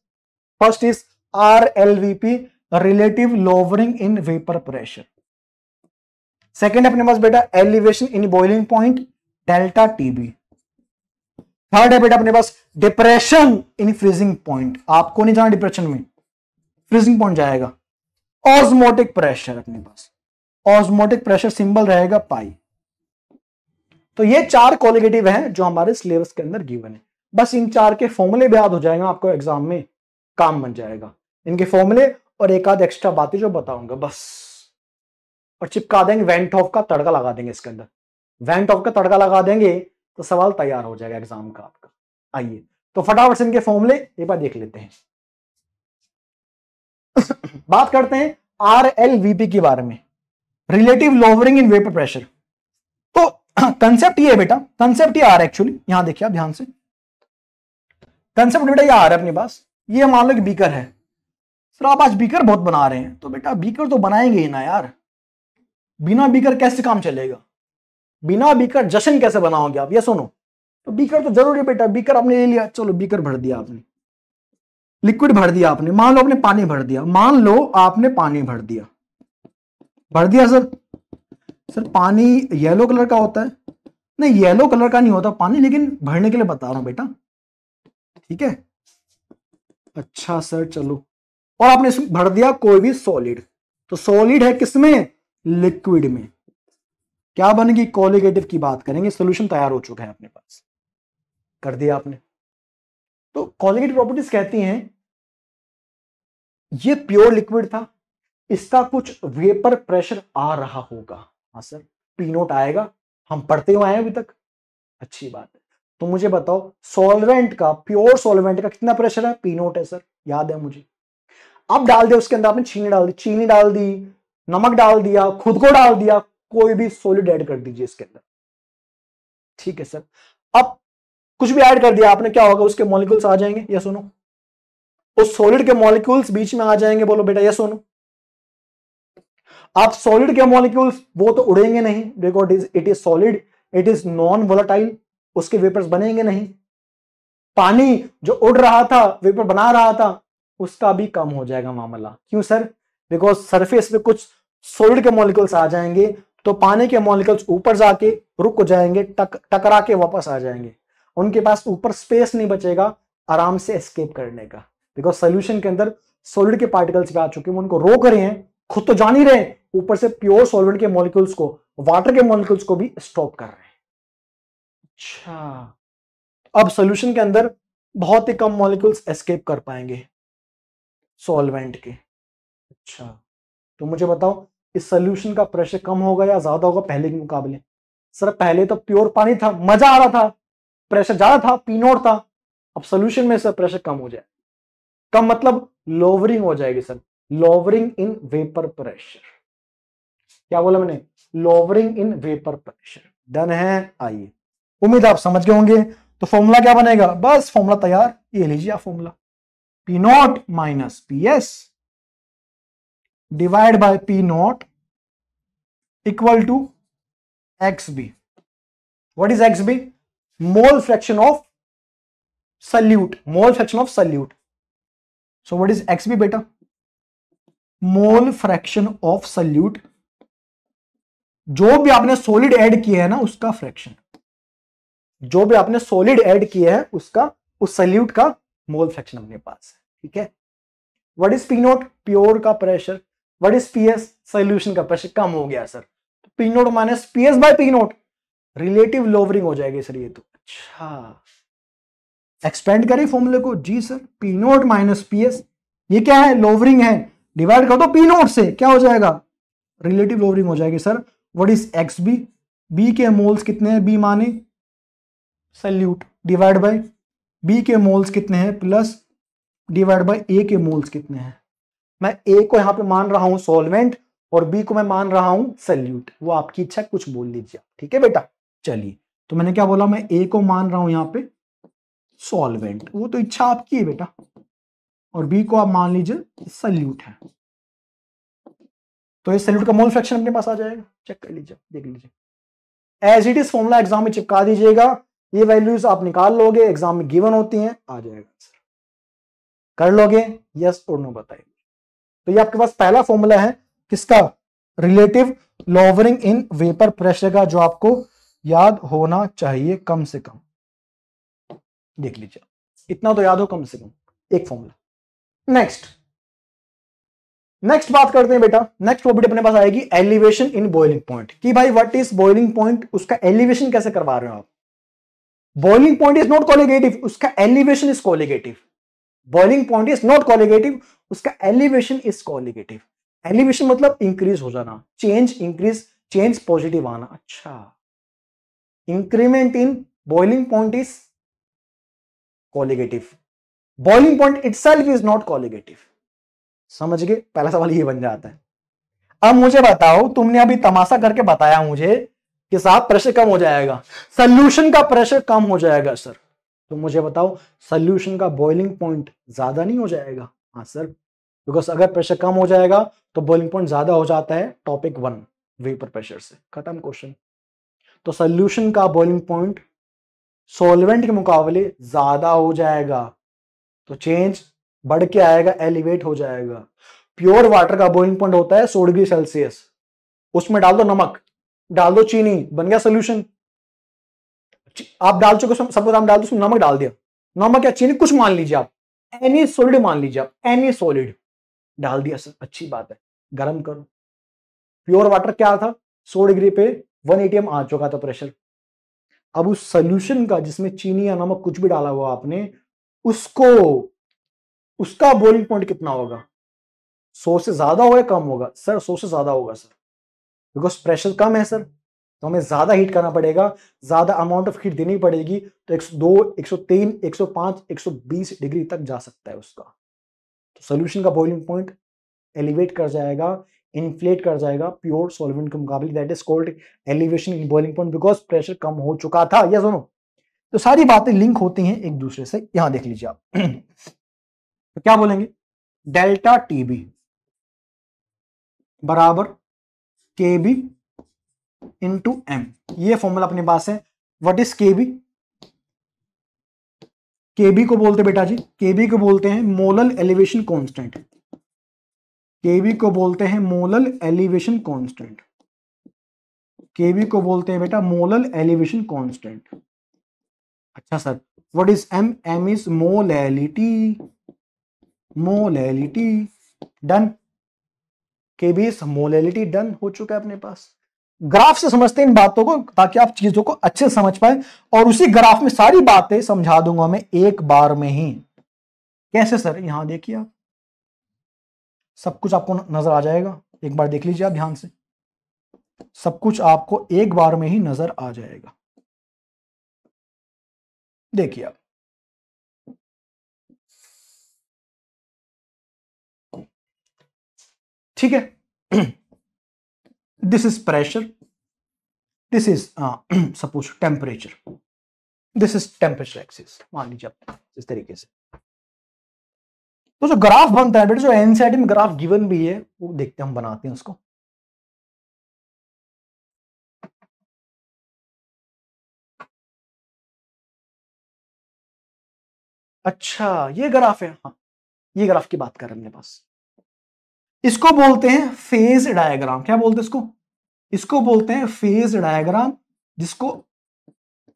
first is R L V P relative lowering in vapour pressure second अपने पास बेटा elevation in boiling point delta TB third है बेटा अपने पास डिप्रेशन इन फ्रीजिंग पॉइंट आपको नहीं जाना डिप्रेशन में फ्रीजिंग पॉइंट जाएगा ऑस्मोटिक प्रेशर अपने पास ऑस्मोटिक प्रेशर सिंबल रहेगा पाई तो ये चार कोलिगेटिव हैं जो हमारे सिलेबस के अंदर गिवन है बस इन चार के फॉर्मूले भी याद हो जाएगा आपको एग्जाम में काम बन जाएगा इनके फॉर्मूले और एक आध एक्स्ट्रा बातें जो बताऊंगा बस और चिपका देंगे वेंट ऑफ का तड़का लगा देंगे इसके अंदर वेंट ऑफ का तड़का लगा देंगे तो सवाल तैयार हो जाएगा एग्जाम का आपका आइए तो फटाफट से इनके फॉर्मूले एक बार देख लेते हैं बात करते हैं आर एल वी पी के बारे में relative lowering in vapour pressure तो कंसेप्ट ये है बेटा कंसेप्ट ये आ रहा है एक्चुअली यहां देखिए आप ध्यान से कंसेप्ट बेटा ये आ रहा है अपने पास ये मान लो कि बीकर है सर आप आज बीकर बहुत बना रहे हैं तो बेटा बीकर तो बनाएंगे ही ना यार बिना बीकर कैसे काम चलेगा बिना बीकर जश्न कैसे बनाओगे आप ये सुनो तो बीकर तो जरूरी बेटा बीकर आपने ले लिया चलो बीकर भर दिया आपने लिक्विड भर दिया आपने मान लो आपने पानी भर दिया मान लो आपने पानी भर दिया भर दिया सर सर पानी येलो कलर का होता है नहीं येलो कलर का नहीं होता पानी लेकिन भरने के लिए बता रहा हूं बेटा ठीक है अच्छा सर चलो और आपने इसमें भर दिया कोई भी सॉलिड तो सॉलिड है किसमें लिक्विड में क्या बनेगी कॉलिगेटिव की बात करेंगे सोल्यूशन तैयार हो चुका है अपने पास कर दिया आपने तो कॉलिगेटिव प्रॉपर्टीज कहती हैं ये प्योर लिक्विड था इसका कुछ वेपर प्रेशर आ रहा होगा हाँ सर पी नोट आएगा हम पढ़ते हुए आए अभी तक अच्छी बात है तो मुझे बताओ सॉल्वेंट का प्योर सॉल्वेंट का कितना प्रेशर है पी नोट है सर याद है मुझे अब डाल दिया उसके अंदर आपने चीनी डाल दी चीनी डाल दी नमक डाल दिया खुद को डाल दिया कोई भी सोलिड ऐड कर दीजिए इसके अंदर ठीक है सर अब कुछ भी ऐड कर दिया आपने क्या होगा उसके मॉलिक्यूल्स आ जाएंगे या सुनो उस सोलिड के मॉलिक्यूल्स बीच में आ जाएंगे बोलो बेटा या सुनो आप सॉलिड के मॉलिक्यूल्स वो तो उड़ेंगे नहीं because is it is solid it is non volatile उसके वेपर्स बनेंगे नहीं पानी जो उड़ रहा था वेपर बना रहा था उसका भी कम हो जाएगा मामला क्यों सर बिकॉज सरफेस पे कुछ सोलिड के मॉलिक्यूल्स आ जाएंगे तो पानी के मॉलिक्यूल्स ऊपर जाके रुक जाएंगे टक टकरा के वापस आ जाएंगे उनके पास ऊपर स्पेस नहीं बचेगा आराम से एस्केप करने का बिकॉज सोल्यूशन के अंदर सोलिड के पार्टिकल्स भी आ चुके हैं उनको रोक रहे हैं खुद तो जान ही रहे ऊपर से प्योर सॉल्वेंट के मॉलिक्यूल्स को वाटर के मॉलिक्यूल्स को भी स्टॉप कर रहे हैं अच्छा अब सोल्यूशन के अंदर बहुत ही कम मॉलिक्यूल्स एस्केप कर पाएंगे सॉल्वेंट के अच्छा तो मुझे बताओ इस सोल्यूशन का प्रेशर कम होगा या ज्यादा होगा पहले के मुकाबले सर पहले तो प्योर पानी था मजा आ रहा था प्रेशर ज्यादा था पीनोर था अब सोल्यूशन में सर प्रेशर कम हो जाए कम मतलब लोवरिंग हो जाएगी sir lowering in vapour pressure क्या बोला मैंने lowering in vapour pressure done है आइए उम्मीद आप समझ गए होंगे तो फॉर्मूला क्या बनेगा बस फॉर्मूला तैयार ये लीजिए आप formula P naught minus P S divide by P naught equal to X B what is X B mole fraction of solute mole fraction of solute so what is X B बेटा mole fraction of salute जो भी आपने solid add किया है ना उसका fraction जो भी आपने सोलिड ऐड किया है उसका उस सल्यूट का मोल फ्रैक्शन अपने पास है ठीक है what is P naught pure का pressure what is S solution का प्रेशर कम हो गया सर तो P note minus PS by P naught relative lowering हो जाएगी सर ये तो अच्छा एक्सपेंड करें फॉर्मूले को जी sir P note minus P S ये क्या है लोवरिंग है डिवाइड कर दो पी नोट से क्या हो जाएगा रिलेटिव लोवरिंग हो जाएगी sir what is X B B के मोल्स कितने हैं बी माने सल्यूट डिवाइड बाई बी के मोल्स कितने हैं प्लस डिवाइड बाई ए के मोल्स कितने हैं मैं ए को यहां पे मान रहा हूं सॉल्वेंट और बी को मैं मान रहा हूँ सल्यूट वो आपकी इच्छा कुछ बोल लीजिए ठीक है बेटा चलिए तो मैंने क्या बोला मैं ए को मान रहा हूं यहाँ पे सॉल्वेंट वो तो इच्छा आपकी है बेटा और बी को आप मान लीजिए सल्यूट है तो इस सैल्यूट का मोल फ्रैक्शन अपने पास आ जाएगा चेक कर लीजिए देख लीजिए as it is formula exam में चिपका दीजिएगा ये वैल्यूज आप निकाल लोगे एग्जाम में गिवन होती हैं आ जाएगा सर कर लोगे यस और नो बताइए तो ये आपके पास पहला फॉर्मूला है किसका relative lowering in vapour pressure का जो आपको याद होना चाहिए कम से कम देख लीजिए इतना तो याद हो कम से कम एक फॉर्मूला नेक्स्ट नेक्स्ट बात करते हैं बेटा नेक्स्ट प्रॉपर्टी अपने पास आएगी एलिवेशन इन बॉइलिंग पॉइंट कि भाई व्हाट इज बॉइलिंग पॉइंट उसका एलिवेशन कैसे करवा रहे हो आप boiling point is not colligative उसका elevation is colligative boiling point is not colligative उसका एलिवेशन इज कॉलिगेटिव एलिवेशन मतलब इंक्रीज हो जाना चेंज इंक्रीज चेंज पॉजिटिव आना अच्छा increment in boiling point is colligative boiling point itself is not colligative समझ गए पहला सवाल ये बन जाता है अब मुझे बताओ तुमने अभी तमाशा करके बताया मुझे कि साहब प्रेशर कम हो जाएगा सोल्यूशन का प्रेशर कम हो जाएगा सर तो मुझे बताओ सोल्यूशन का बॉइलिंग पॉइंट ज्यादा नहीं हो जाएगा हाँ सर बिकॉज अगर प्रेशर कम हो जाएगा तो बॉइलिंग पॉइंट ज्यादा हो जाता है टॉपिक वन वेपर प्रेशर से खत्म क्वेश्चन तो सोल्यूशन का बॉइलिंग पॉइंट सॉल्वेंट के मुकाबले ज्यादा हो जाएगा तो चेंज बढ़ के आएगा एलिवेट हो जाएगा प्योर वाटर का बॉइलिंग पॉइंट होता है सौ डिग्री सेल्सियस उसमें डाल दो नमक डाल दो चीनी बन गया सोल्यूशन आप डाल चुके सब आप डाल दो उसमें नमक डाल दिया नमक या चीनी कुछ मान लीजिए आप एनी सोलिड मान लीजिए आप एनी सोलिड डाल दिया सर अच्छी बात है गर्म करो प्योर वाटर क्या था सौ डिग्री पे वन एटीएम आ चुका था प्रेशर अब उस सोल्यूशन का जिसमें चीनी या नमक कुछ भी डाला हुआ आपने उसको उसका बोलिंग पॉइंट कितना होगा सौ से ज्यादा होगा कम होगा सर सौ से ज्यादा होगा सर बिकॉज प्रेशर कम है सर तो हमें ज्यादा हीट करना पड़ेगा ज्यादा अमाउंट ऑफ हीट देनी पड़ेगी तो एक सौ दो एक सौ तीन एक सौ पांच एक सौ बीस डिग्री तक जा सकता है उसका तो सोल्यूशन का बॉइलिंग पॉइंट एलिवेट कर जाएगा इन्फ्लेट कर जाएगा प्योर सॉल्वेंट के मुकाबले that is called elevation in boiling point because pressure कम हो चुका था यह सुनो तो सारी बातें लिंक होती हैं एक दूसरे से यहां देख लीजिए आप तो क्या बोलेंगे डेल्टा टी बी बराबर के बी इंटू एम ये फॉर्मूला अपने पास है what is K B K B को बोलते बेटा जी के बी को बोलते हैं molal elevation constant K B को बोलते हैं molal elevation constant K B को बोलते हैं बेटा मोलल एलिवेशन कांस्टेंट अच्छा sir what is M M is molality molality done के बीस मोलैलिटी डन हो चुका है अपने पास ग्राफ से समझते हैं इन बातों को ताकि आप चीजों को अच्छे से समझ पाए और उसी ग्राफ में सारी बातें समझा दूंगा मैं एक बार में ही कैसे सर यहां देखिए आप सब कुछ आपको नजर आ जाएगा एक बार देख लीजिए आप ध्यान से सब कुछ आपको एक बार में ही नजर आ जाएगा देखिए आप ठीक है this is pressure this is suppose temperature this is temperature axis मान लीजिए आप इस तरीके से तो जो ग्राफ बनता है बेटा जो एनसीआरटी में ग्राफ गिवन भी है वो देखते हैं हम बनाते हैं उसको अच्छा ये ग्राफ है हाँ ये ग्राफ की बात कर रहे हैं अपने पास इसको बोलते हैं फेज डायग्राम क्या बोलते हैं इसको इसको बोलते हैं फेज डायग्राम जिसको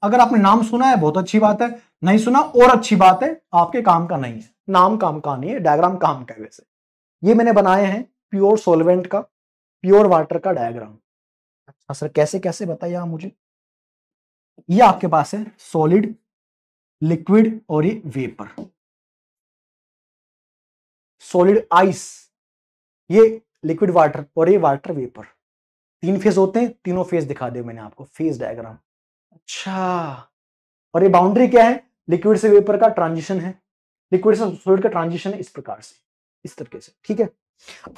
अगर आपने नाम सुना है बहुत अच्छी बात है नहीं सुना और अच्छी बात है आपके काम का नहीं है नाम काम का नहीं है डायग्राम काम का वैसे ये मैंने बनाए हैं प्योर सोलवेंट का प्योर वाटर का डायग्राम अच्छा सर कैसे कैसे बताइए आप मुझे ये आपके पास है सॉलिड लिक्विड और ये वेपर सॉलिड आइस ये लिक्विड वाटर और ये वाटर वेपर तीन फेज होते हैं तीनों फेज दिखा दे मैंने आपको फेज डायग्राम अच्छा और ये बाउंड्री क्या है लिक्विड से वेपर का ट्रांजिशन है लिक्विड से सोलिड का ट्रांजिशन है इस प्रकार से इस तरीके से ठीक है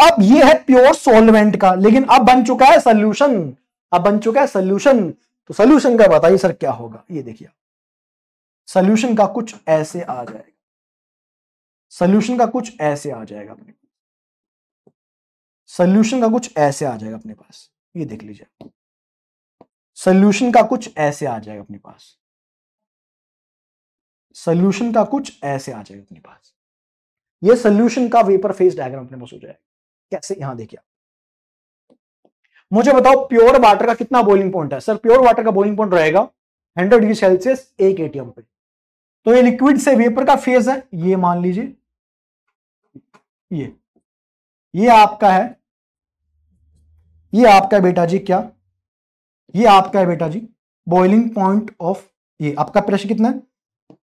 अब ये है प्योर सोलवेंट का लेकिन अब बन चुका है सोल्यूशन अब बन चुका है सोल्यूशन तो सोल्यूशन का बताइए सर क्या होगा ये देखिए सोल्यूशन का कुछ ऐसे आ जाएगा सोल्यूशन का कुछ ऐसे आ जाएगा अपने सोल्यूशन का कुछ ऐसे आ जाएगा अपने पास ये देख लीजिए सोल्यूशन का कुछ ऐसे आ जाएगा अपने पास सोल्यूशन का कुछ ऐसे आ जाएगा अपने पास ये सोल्यूशन का वेपर फेस डायग्राम अपने पास हो जाएगा कैसे यहां देखिए मुझे बताओ प्योर वाटर का कितना बॉइलिंग पॉइंट है सर प्योर वाटर का बॉइलिंग पॉइंट रहेगा 100 डिग्री सेल्सियस एक एटीएम पे तो ये लिक्विड से वेपर का फेज है ये मान लीजिए ये ये आपका है ये आपका है बेटा जी क्या ये आपका है बेटा जी बॉइलिंग पॉइंट ऑफ ये आपका प्रेशर कितना है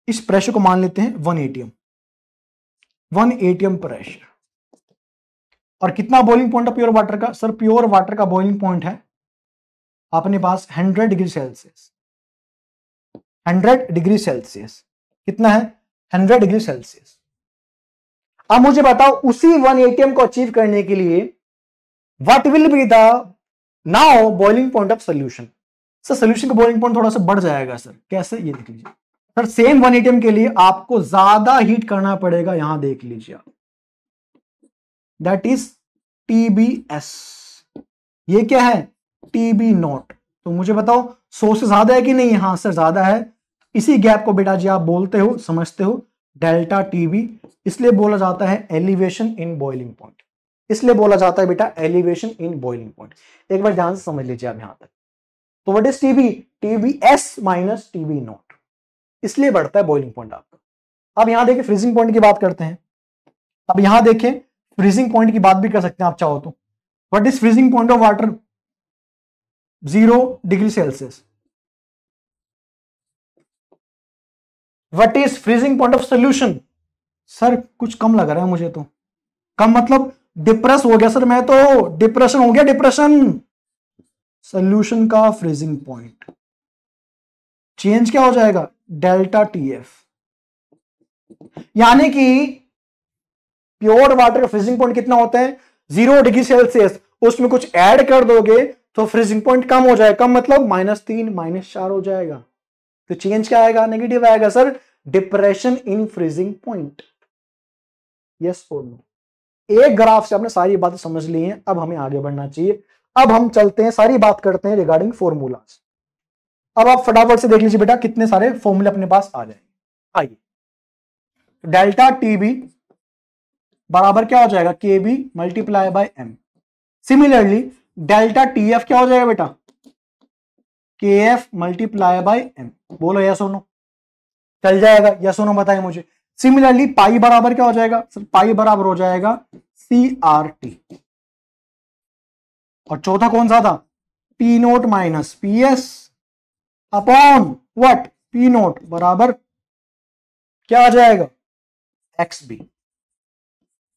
इस प्रेशर को मान लेते हैं one ATM one ATM pressure और कितना बॉइलिंग पॉइंट है प्योर वाटर का सर प्योर वाटर का बॉइलिंग पॉइंट है अपने पास hundred degree Celsius hundred degree Celsius कितना है हंड्रेड डिग्री सेल्सियस अब मुझे बताओ उसी वन एटीएम को अचीव करने के लिए what will be the now boiling point of solution sir solution का बॉइलिंग पॉइंट थोड़ा सा बढ़ जाएगा सर कैसे ये देख लीजिए सर सेम वन एटीएम के लिए आपको ज्यादा हीट करना पड़ेगा यहां देख लीजिए आप दैट इज टीबीएस ये क्या है टीबी नॉट तो मुझे बताओ सौ से ज्यादा है कि नहीं हाँ सर ज्यादा है इसी गैप को बेटा जी आप बोलते हो समझते हो डेल्टा टीबी इसलिए बोला जाता है एलिवेशन इन बॉइलिंग पॉइंट इसलिए बोला जाता है बेटा एलिवेशन इन बॉइलिंग पॉइंट एक बार ध्यान से समझ लीजिए आप यहां तक तो what is TB TB S minus TB naught इसलिए बढ़ता है बॉइलिंग पॉइंट आपका अब यहां देखिए फ्रीजिंग पॉइंट की बात करते हैं अब यहां देखिए फ्रीजिंग पॉइंट की बात भी कर सकते हैं आप चाहो तो what is freezing point of water zero degree Celsius what is freezing point of solution sir कुछ कम लग रहा है मुझे तो कम मतलब डिप्रेस हो गया सर मैं तो डिप्रेशन हो गया डिप्रेशन सोल्यूशन का फ्रीजिंग पॉइंट चेंज क्या हो जाएगा डेल्टा टी एफ यानी कि प्योर वाटर का फ्रीजिंग पॉइंट कितना होता है जीरो डिग्री सेल्सियस उसमें कुछ ऐड कर दोगे तो फ्रीजिंग पॉइंट कम हो जाएगा कम मतलब माइनस तीन माइनस चार हो जाएगा तो चेंज क्या आएगा नेगेटिव आएगा sir depression in freezing point yes और नो एक ग्राफ से आपने सारी बातें समझ ली हैं अब हमें आगे बढ़ना चाहिए अब हम चलते हैं सारी बात करते हैं रिगार्डिंग फॉर्मूलाज अब आप फटाफट से देख लीजिए बेटा कितने सारे फॉर्मूले अपने पास आ जाएंगे आइए डेल्टा टी बी बराबर क्या हो जाएगा K B multiply by M similarly delta T F क्या हो जाएगा बेटा K F multiply by M बोलो यस सोनो चल जाएगा यस सोनो बताए मुझे सिमिलरली पाई बराबर क्या हो जाएगा सर पाई बराबर हो जाएगा सी आर टी और चौथा कौन सा था P note minus P S upon what P note बराबर क्या आ जाएगा एक्स बी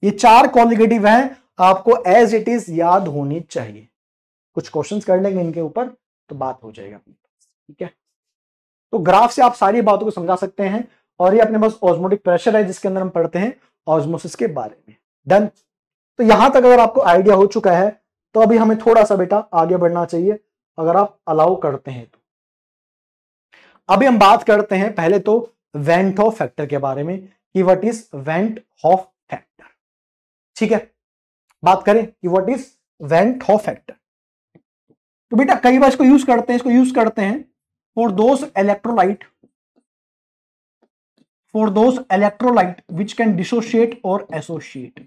ये चार कॉलिगेटिव हैं आपको एज इट इज याद होनी चाहिए कुछ क्वेश्चन कर लेंगे इनके ऊपर तो बात हो जाएगा ठीक है तो ग्राफ से आप सारी बातों को समझा सकते हैं और ये अपने पास ऑस्मोटिक प्रेशर है जिसके अंदर हम पढ़ते हैं ऑस्मोसिस के बारे में डन तो यहां तक अगर आपको आइडिया हो चुका है तो अभी हमें थोड़ा सा बेटा आगे बढ़ना चाहिए अगर आप अलाउ करते हैं तो अभी हम बात करते हैं पहले तो वेंट ऑफ फैक्टर के बारे में कि what is van't Hoff factor ठीक है बात करें कि what is van't Hoff factor तो बेटा कई बार इसको यूज करते हैं इसको यूज करते हैं for those electrolyte for those electrolyte which can dissociate or associate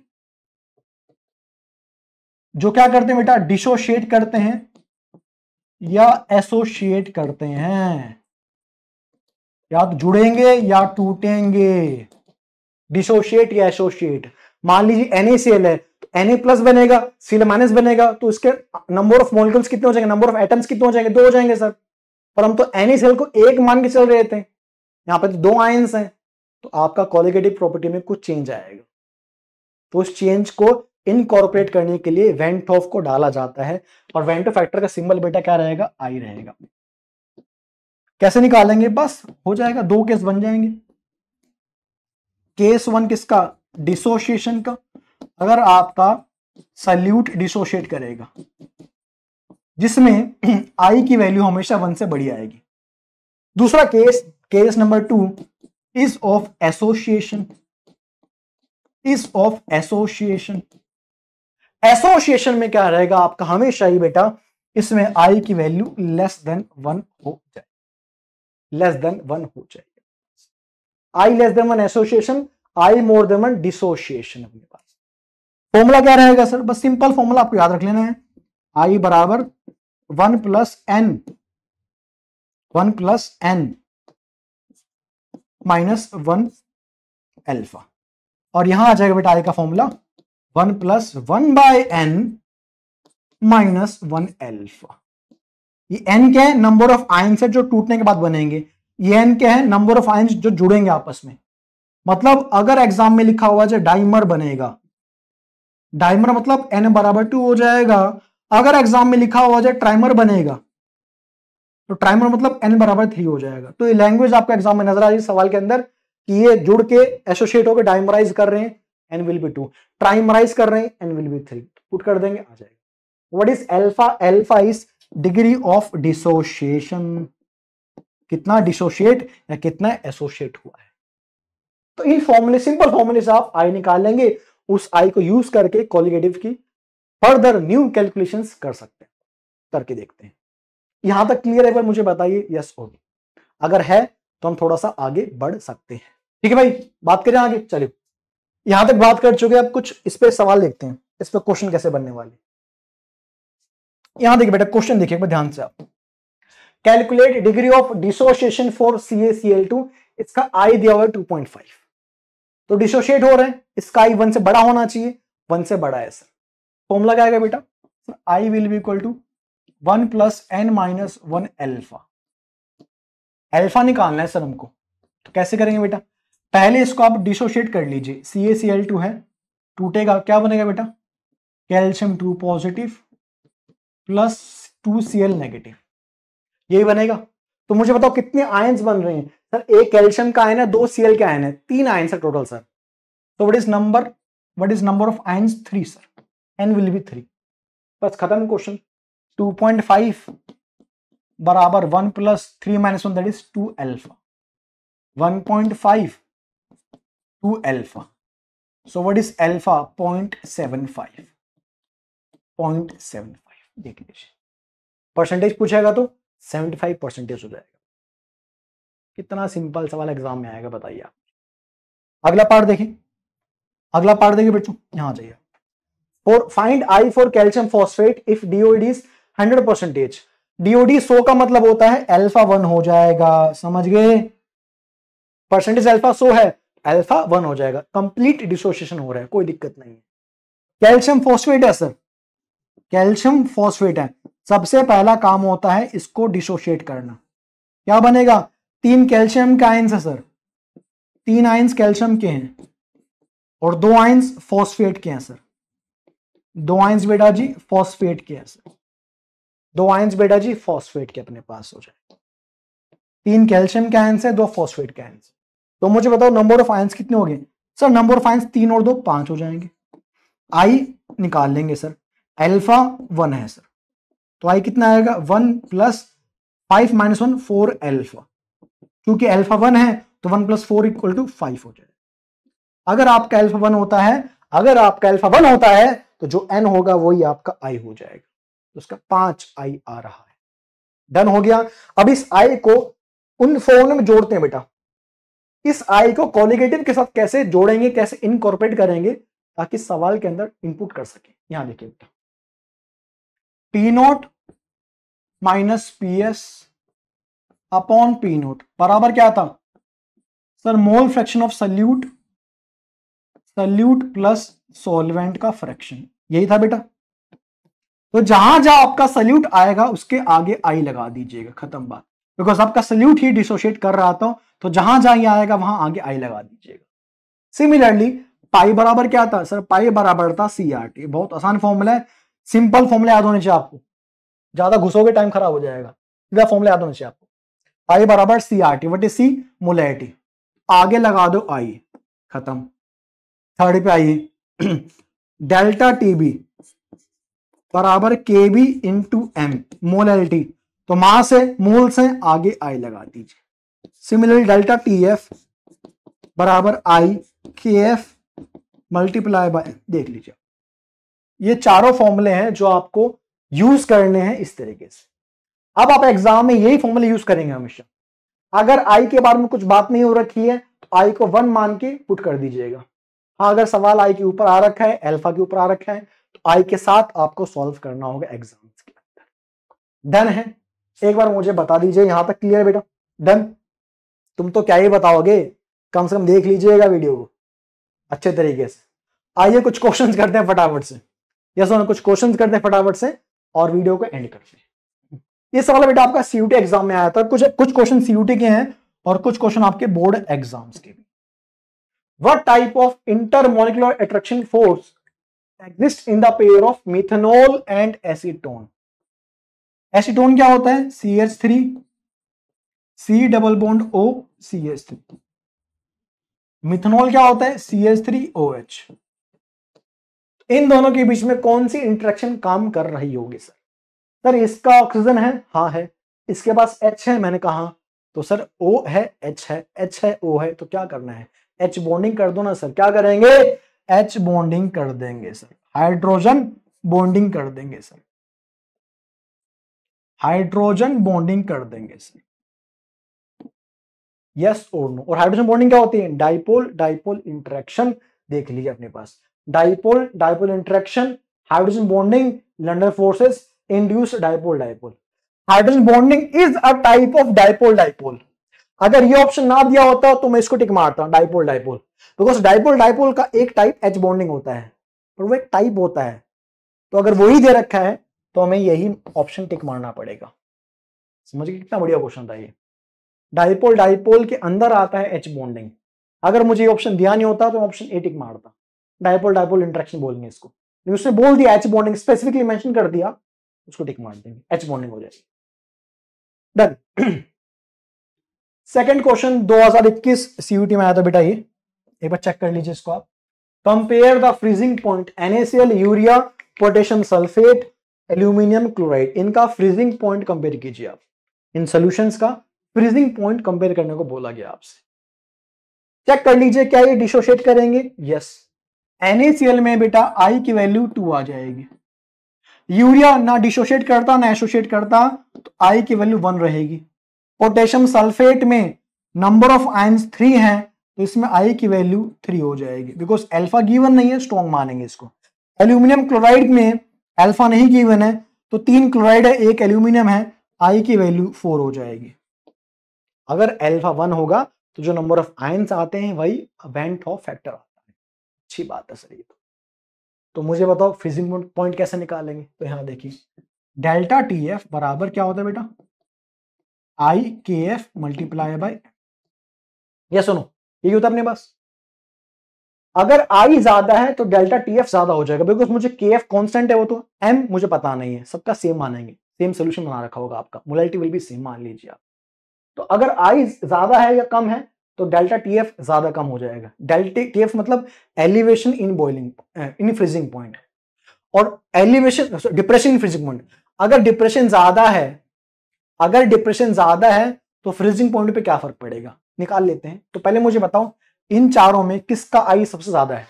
जो क्या करते हैं बेटा डिसोशिएट करते हैं या एसोशिएट करते हैं या तो जुड़ेंगे या टूटेंगे डिसोशिएट या एसोशिएट मान लीजिए NaCl है तो Na प्लस बनेगा Cl माइनस बनेगा तो इसके नंबर ऑफ मोलिकुल्स कितने हो जाएंगे नंबर ऑफ एटम्स कितने हो जाएंगे दो हो जाएंगे सर पर हम तो NaCl को एक मान के चल रहे थे यहां पे तो दो आयंस हैं तो आपका कॉलिगेटिव प्रॉपर्टी में कुछ चेंज आएगा तो उस चेंज को इनकॉर्पोरेट करने के लिए वेंट ऑफ को डाला जाता है और वेंट फैक्टर का सिंबल बेटा क्या रहेगा आई रहेगा कैसे निकालेंगे बस हो जाएगा दो केस बन जाएंगे केस वन किसका डिसोशिएशन का अगर आपका सल्यूट डिसोशिएट करेगा जिसमें आई की वैल्यू हमेशा वन से बढ़ी आएगी दूसरा case case number two is of association is of association association में क्या रहेगा आपका हमेशा ही बेटा इसमें आई की वैल्यू लेस देन वन हो जाए लेस देन वन हो जाए I less than one association I more than one dissociation अपने पास फॉर्मूला क्या रहेगा सर बस सिंपल फॉर्मूला आपको याद रख लेना है आई बराबर one plus N one plus N minus one alpha और यहां आ जाएगा बेटा आई का formula one plus one by N minus one alpha ये एन क्या है नंबर ऑफ आयंस है जो टूटने के बाद बनेंगे ये एन क्या है नंबर ऑफ आयंस जो जुड़ेंगे आपस में मतलब अगर एग्जाम में लिखा हुआ जो डाइमर बनेगा डाइमर मतलब एन बराबर टू हो जाएगा अगर एग्जाम में लिखा हुआ जाए ट्राइमर बनेगा तो ट्राइमर मतलब एन बराबर थ्री हो जाएगा तो ये लैंग्वेज आपका एग्जाम में नजर आ रही है सवाल के अंदर कि ये जुड़ के एसोसिएट होकर डाइमराइज कर रहे हैं N will be two trimerise कर रहे हैं N will be three put कर देंगे आ जाएगा what is alpha alpha is degree of dissociation कितना डिसोशिएट या कितना एसोशिएट हुआ है तो ये फॉर्मूले सिंपल फॉर्मूले से आप आई लेंगे उस आई को यूज करके कॉलिगेटिव की फर्दर न्यू कैलकुलेशंस कर सकते हैं करके देखते हैं यहां तक क्लियर है पर मुझे बताइए यस और अगर है तो हम थोड़ा सा आगे बढ़ सकते हैं ठीक है भाई बात करें आगे चलिए यहां तक बात कर चुके हैं अब कुछ इस पर सवाल देखते हैं इस पर क्वेश्चन कैसे बनने वाले यहां देखिए बेटा क्वेश्चन देखिए ध्यान से आप calculate degree of dissociation for C A C L two इसका आई दिया हुआ है टू पॉइंट फाइव तो डिसोशिएट हो रहे हैं इसका आई वन से बड़ा होना चाहिए वन से बड़ा है सर फॉर्मूला क्या आएगा बेटा i will be equal to one plus N minus one alpha alpha निकालना है सर हमको तो कैसे करेंगे बेटा पहले इसको आप डिसोशिएट कर लीजिए सी ए सी एल टू है टूटेगा क्या बनेगा बेटा calcium two positive plus two C L negative यही बनेगा तो मुझे बताओ कितने आयन बन रहे हैं सर एक कैल्शियम का आयन है दो सीएल के आयन है तीन आयन है टोटल सर तो what is number what is number of ion three sir n will be three बस खत्म क्वेश्चन टू पॉइंट फाइव बराबर one plus three minus one that is two alpha one point five two alpha so what is alpha point seven five point seven five देख लीजिए percentage पूछेगा तो seventy five percentage हो जाएगा कितना simple सवाल exam में आएगा बताइए आप अगला पार्ट देखें अगला पार्ट देखिए बच्चों यहां जाइए find i for calcium phosphate if DOD is hundred percentage DOD सो का मतलब होता है अल्फा वन हो जाएगा समझ गए परसेंटेज अल्फा सो है अल्फा वन हो जाएगा कंप्लीट डिसोसिएशन हो रहा है कोई दिक्कत नहीं है कैल्शियम फोस्फेट है सर कैल्शियम फोस्फेट है सबसे पहला काम होता है इसको डिसोशिएट करना क्या बनेगा तीन कैल्शियम के आयंस है सर तीन आयंस कैल्शियम के हैं और दो आयंस फॉस्फेट के हैं सर दो आयंस बेटा जी फॉस्फेट के हैं सर दो आयंस बेटा जी फॉस्फेट के अपने पास हो जाए तीन कैल्शियम के आयंस है दो फॉस्फेट के आयंस तो मुझे बताओ नंबर ऑफ आयंस कितने हो गए सर नंबर ऑफ आयंस तीन और दो पांच हो जाएंगे आई निकाल लेंगे सर एल्फा वन है सर तो आई कितना आएगा one plus five minus one four alpha क्योंकि एल्फा वन है तो one plus four equal to five हो जाएगा अगर आपका एल्फा वन होता है अगर आपका एल्फा वन होता है तो जो एन होगा वही आपका आई हो जाएगा तो उसका पांच आई आ रहा है डन हो गया अब इस आई को उन फोन में जोड़ते हैं बेटा इस आई को कॉलिगेटिव के साथ कैसे जोड़ेंगे कैसे इनकॉर्पोरेट करेंगे ताकि सवाल के अंदर इनपुट कर सके यहां देखिए बेटा P note minus P S upon P note बराबर क्या था sir mole fraction of solute solute plus solvent का फ्रैक्शन यही था बेटा तो जहां जहां आपका सल्यूट आएगा उसके आगे आई लगा दीजिएगा खत्म बात बिकॉज आपका सल्यूट ही डिसोशिएट कर रहा था तो जहां जहां आएगा वहां आगे आई लगा दीजिएगा सिमिलरली पाई बराबर क्या था सर पाई बराबर था सी आर टी बहुत आसान फॉर्मूला है सिंपल फॉर्मूला याद होने चाहिए आपको ज्यादा घुसोगे टाइम खराब हो जाएगा सीधा फॉर्मूला याद होने चाहिए आपको पाई बराबर C R T what is C molarity आगे लगा दो आई खत्म थर्ड पे आइए डेल्टा टीबी बराबर K B into M molality तो मास है मोल से आगे आई लगा दीजिए सिमिलरली डेल्टा टी एफ बराबर आई के एफ मल्टीप्लाई बाय देख लीजिए ये चारों फॉर्मूले हैं जो आपको यूज करने हैं इस तरीके से अब आप एग्जाम में यही फॉर्मूले यूज करेंगे हमेशा अगर आई के बारे में कुछ बात नहीं हो रखी है आई को वन मान के पुट कर दीजिएगा हाँ अगर सवाल आई के ऊपर आ रखा है एल्फा के ऊपर आ रखा है आई के साथ आपको सॉल्व करना होगा एग्जाम के अंदर डन है एक बार मुझे बता दीजिए यहां तक क्लियर बेटा डन तुम तो क्या ही बताओगे कम से कम देख लीजिएगा वीडियो को अच्छे तरीके से आइए कुछ क्वेश्चंस करते हैं फटाफट से यस yes, कुछ क्वेश्चंस करते हैं फटाफट से और वीडियो को एंड करते हैं ये सवाल बेटा आपका सीयूटी एग्जाम में आया था कुछ कुछ क्वेश्चन सीयूटी के हैं और कुछ क्वेश्चन आपके बोर्ड एग्जाम्स के भी what type of intermolecular attraction force exist in the pair of methanol and acetone acetone क्या होता है C H three C double bond O C H three methanol क्या होता है C H three O H इन दोनों के बीच में कौन सी इंट्रेक्शन काम कर रही होगी सर सर इसका ऑक्सीजन है हा है इसके पास एच है मैंने कहा तो सर ओ है एच है एच है ओ है तो क्या करना है एच बॉन्डिंग कर दो ना सर क्या करेंगे एच बॉन्डिंग कर देंगे सर हाइड्रोजन बॉन्डिंग कर देंगे सर हाइड्रोजन बॉन्डिंग कर देंगे सर यस और नो और हाइड्रोजन बॉन्डिंग क्या होती है डाइपोल डाइपोल इंटरेक्शन देख लीजिए अपने पास dipole dipole interaction hydrogen bonding London forces induce dipole dipole hydrogen bonding is a type of dipole dipole अगर ये ऑप्शन ना दिया होता तो मैं इसको टिक मारता dipole dipole because dipole dipole का एक टाइप एच बॉन्डिंग होता है पर वो एक टाइप होता है तो अगर वही दे रखा है तो हमें यही ऑप्शन टिक मारना पड़ेगा समझिए कितना बढ़िया क्वेश्चन था ये डाइपोल डाइपोल के अंदर आता है एच बॉन्डिंग अगर मुझे ये ऑप्शन दिया नहीं होता तो ऑप्शन ए टिक मारता डाइपोल डाइपोल इंट्रेक्शन बोलेंगे इसको उसने बोल दिया एच बॉन्डिंग स्पेसिफिकली मेंशन कर दिया उसको टिक मार देंगे एच बॉन्डिंग हो जाएगी डन सेकेंड क्वेश्चन 2021 सीयूटी में आया था बेटा ये एक बार चेक कर लीजिए इसको आप compare the freezing point NaCl urea potassium sulphate aluminium chloride इनका फ्रीजिंग पॉइंट कंपेयर कीजिए आप इन सोल्यूशंस का फ्रीजिंग पॉइंट कंपेयर करने को बोला गया आपसे चेक कर लीजिए क्या ये डिसोशिएट करेंगे यस एनएसीएल में बेटा आई की वैल्यू टू आ जाएगी यूरिया ना डिसोशिएट करता ना एसोशिएट करता तो आई की वैल्यू वन रहेगी पोटेशियम सल्फेट में नंबर ऑफ आयंस थ्री हैं तो इसमें आई की वैल्यू थ्री हो जाएगी बिकॉज एल्फा गिवन नहीं है स्ट्रॉन्ग मानेंगे इसको एल्यूमिनियम क्लोराइड में एल्फा नहीं गिवन है तो तीन क्लोराइड है एक एल्यूमिनियम है आई की वैल्यू फोर हो जाएगी अगर एल्फा वन होगा तो जो नंबर ऑफ आयंस आते हैं वही अवेंट ऑफ फैक्टर आता है अच्छी बात है सर ये तो तो मुझे बताओ फिजिंग पॉइंट कैसे निकालेंगे तो यहाँ देखिए डेल्टा टी एफ बराबर क्या होता है बेटा आई के एफ मल्टीप्लाई बाई यह सुनो ये होता अपने पास अगर आई ज्यादा है तो डेल्टा टी एफ ज्यादा हो जाएगा बिकॉज मुझे के एफ कॉन्स्टेंट है वो तो एम मुझे पता नहीं है सबका सेम मानेंगे सेम सोल्यूशन बना रखा होगा आपका मोलालिटी विल भी सेम मान लीजिए आप तो अगर आई ज्यादा है या कम है तो डेल्टा टी एफ ज्यादा कम हो जाएगा डेल्टा टी एफ मतलब elevation in boiling in freezing point और elevation depression in freezing point अगर डिप्रेशन ज्यादा है अगर डिप्रेशन ज्यादा है तो फ्रीजिंग पॉइंट पे क्या फर्क पड़ेगा निकाल लेते हैं तो पहले मुझे बताओ इन चारों में किसका आई सबसे ज्यादा है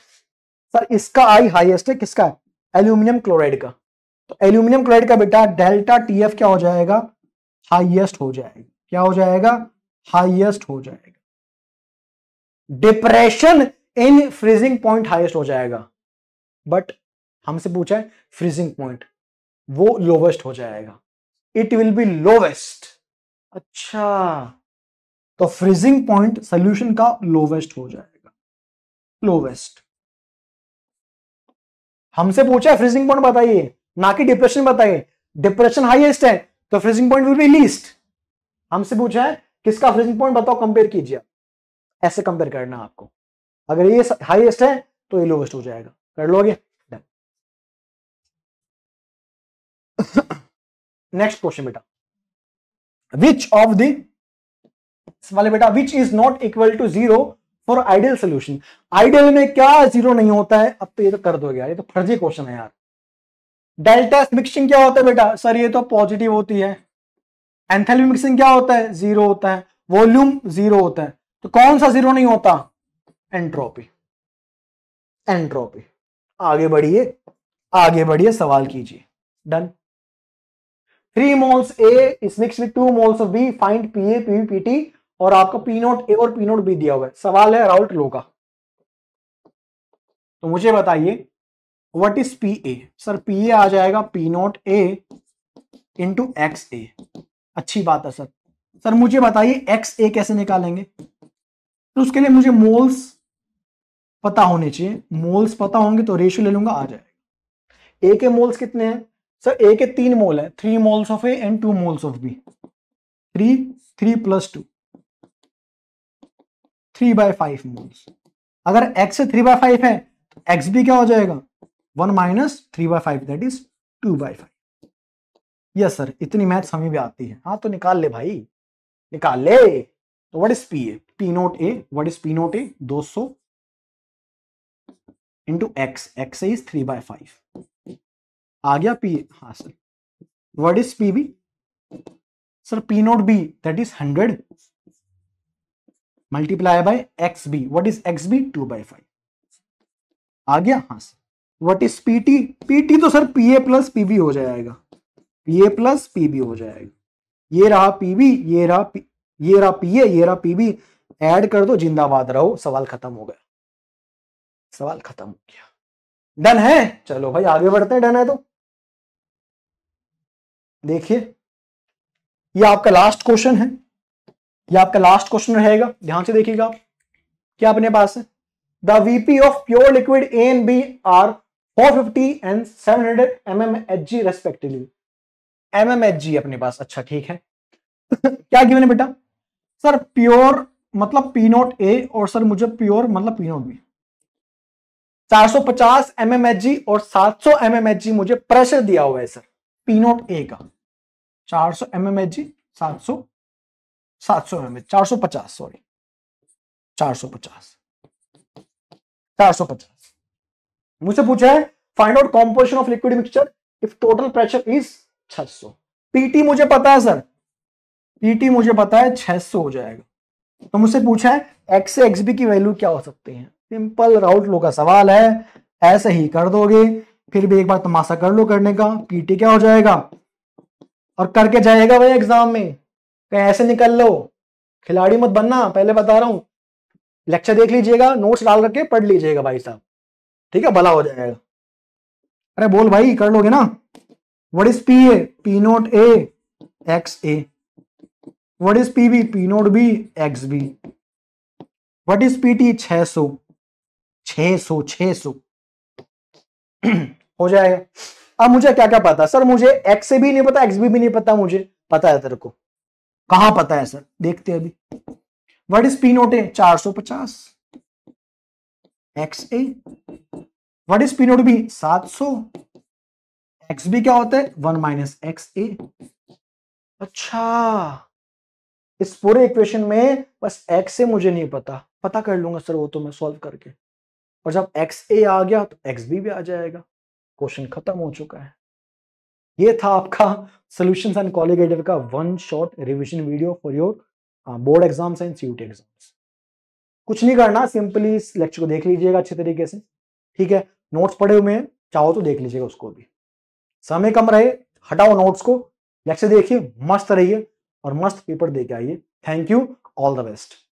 सर इसका आई हाइएस्ट है किसका एल्यूमिनियम क्लोराइड का तो एल्यूमिनियम क्लोराइड का बेटा डेल्टा टीएफ क्या हो जाएगा हाइएस्ट हो जाएगा क्या हो जाएगा हाइएस्ट हो जाएगा depression in freezing point highest हो जाएगा बट हमसे पूछा है फ्रीजिंग पॉइंट वो लोवेस्ट हो जाएगा इट विल बी लोवेस्ट अच्छा तो फ्रीजिंग पॉइंट सोल्यूशन का लोवेस्ट हो जाएगा लोवेस्ट हमसे पूछा है फ्रीजिंग पॉइंट बताइए ना कि डिप्रेशन बताइए डिप्रेशन हाईएस्ट है तो freezing point will be least हमसे पूछा है किसका फ्रीजिंग पॉइंट बताओ कंपेयर कीजिए ऐसे कंपेयर करना आपको अगर ये हाईएस्ट है तो ये लोवेस्ट हो जाएगा कर लोगे डन नेक्स्ट क्वेश्चन बेटा विच ऑफ द वाले बेटा which is not equal to zero for ideal solution ideal में क्या जीरो नहीं होता है अब तो ये तो कर दो यार ये तो फर्जी क्वेश्चन है यार डेल्टा मिक्सिंग क्या होता है बेटा सर ये तो पॉजिटिव होती है एंथेल्पी मिक्सिंग क्या होता है जीरो होता है वॉल्यूम जीरो होता है तो कौन सा जीरो नहीं होता एंट्रोपी एंट्रोपी आगे बढ़िए आगे बढ़िए सवाल कीजिए done three moles A is mix with two moles of B find P A P P T और आपको पी नोट ए और पी नोट बी दिया हुआ है सवाल है राउट लो का तो मुझे बताइए what is P A sir P A आ जाएगा P note A into X A अच्छी बात है सर सर मुझे बताइए एक्स ए कैसे निकालेंगे तो उसके लिए मुझे मोल्स पता होने चाहिए मोल्स पता होंगे तो रेशियो ले लूंगा आ जाएगा ए के मोल्स कितने हैं सर ए के तीन मोल है three moles of A and two moles of B three three plus two three by five moles अगर एक्स थ्री बाय फाइव है तो एक्स भी क्या हो जाएगा one minus three by five that is two by five yes sir इतनी math हमें भी आती है हाँ तो निकाल ले भाई निकाल ले तो what is P A P note A what is P note A दो सौ into X X is three by five आ गया पी हाँ sir what is P B sir P note B that is hundred multiply by X B what is X B two by five आ गया हाँ sir what is P T P T तो sir P A plus P B हो जाएगा P A plus P B हो जाएगा ये रहा पी बी ये रहा पी ये रहा पी ए ये रहा पी बी एड कर दो जिंदाबाद रहो सवाल खत्म हो गया सवाल खत्म हो गया डन है चलो भाई आगे बढ़ते हैं डन है तो देखिए ये आपका लास्ट क्वेश्चन है ये आपका लास्ट क्वेश्चन रहेगा ध्यान से देखिएगा आप क्या अपने पास है the VP of pure liquid A and B are 450 and 700 hundred M M H G respectively M M H G अपने पास अच्छा ठीक है क्या क्यों मैंने बेटा सर प्योर मतलब पी नोट ए और सर मुझे प्योर मतलब पी नोट बी 450 एमएमएचजी और 700 एमएमएचजी मुझे प्रेशर दिया हुआ है सर पी नोट ए का 400 एमएमएचजी 700 700 सौ 450 सॉरी 450 450 मुझसे पूछा है find out composition of liquid mixture if total pressure is 600 PT मुझे पता है सर पीटी मुझे पता है 600 हो जाएगा तो मुझसे पूछा है एक्स से बी की वैल्यू क्या हो सकती है सिंपल राउट लो का सवाल है ऐसे ही कर दोगे फिर भी एक बार तमाशा कर लो करने का पीटी क्या हो जाएगा और करके जाएगा भाई एग्जाम में कहीं ऐसे निकल लो खिलाड़ी मत बनना पहले बता रहा हूं लेक्चर देख लीजिएगा नोट्स डाल करके पढ़ लीजिएगा भाई साहब ठीक है भला हो जाएगा अरे बोल भाई कर लोगे ना what is P A P note A X A what is P B P note B X B what is P T छह सौ सौ हो जाएगा अब मुझे क्या क्या पता सर मुझे एक्स से भी नहीं पता एक्स भी, भी नहीं पता मुझे पता है तेरे को कहा पता है सर देखते हैं अभी what is P note A चार सौ पचास X A what is P note B सात सौ एक्स बी क्या होता है वन माइनस एक्स ए अच्छा इस पूरे इक्वेशन में बस एक्स से मुझे नहीं पता पता कर लूंगा सर वो तो मैं सॉल्व करके और जब एक्स ए आ गया तो एक्स बी भी आ जाएगा क्वेश्चन खत्म हो चुका है ये था आपका सोल्यूशन एंड कॉलिगेटिव का one short revision video for your board exams and C exams कुछ नहीं करना सिंपली इस लेक्चर को देख लीजिएगा अच्छे तरीके से ठीक है नोट्स पढ़े हुए हैं चाहो तो देख लीजिएगा उसको भी समय कम रहे हटाओ नोट्स को लेक्चर देखिए मस्त रहिए और मस्त पेपर दे के आइए thank you all the best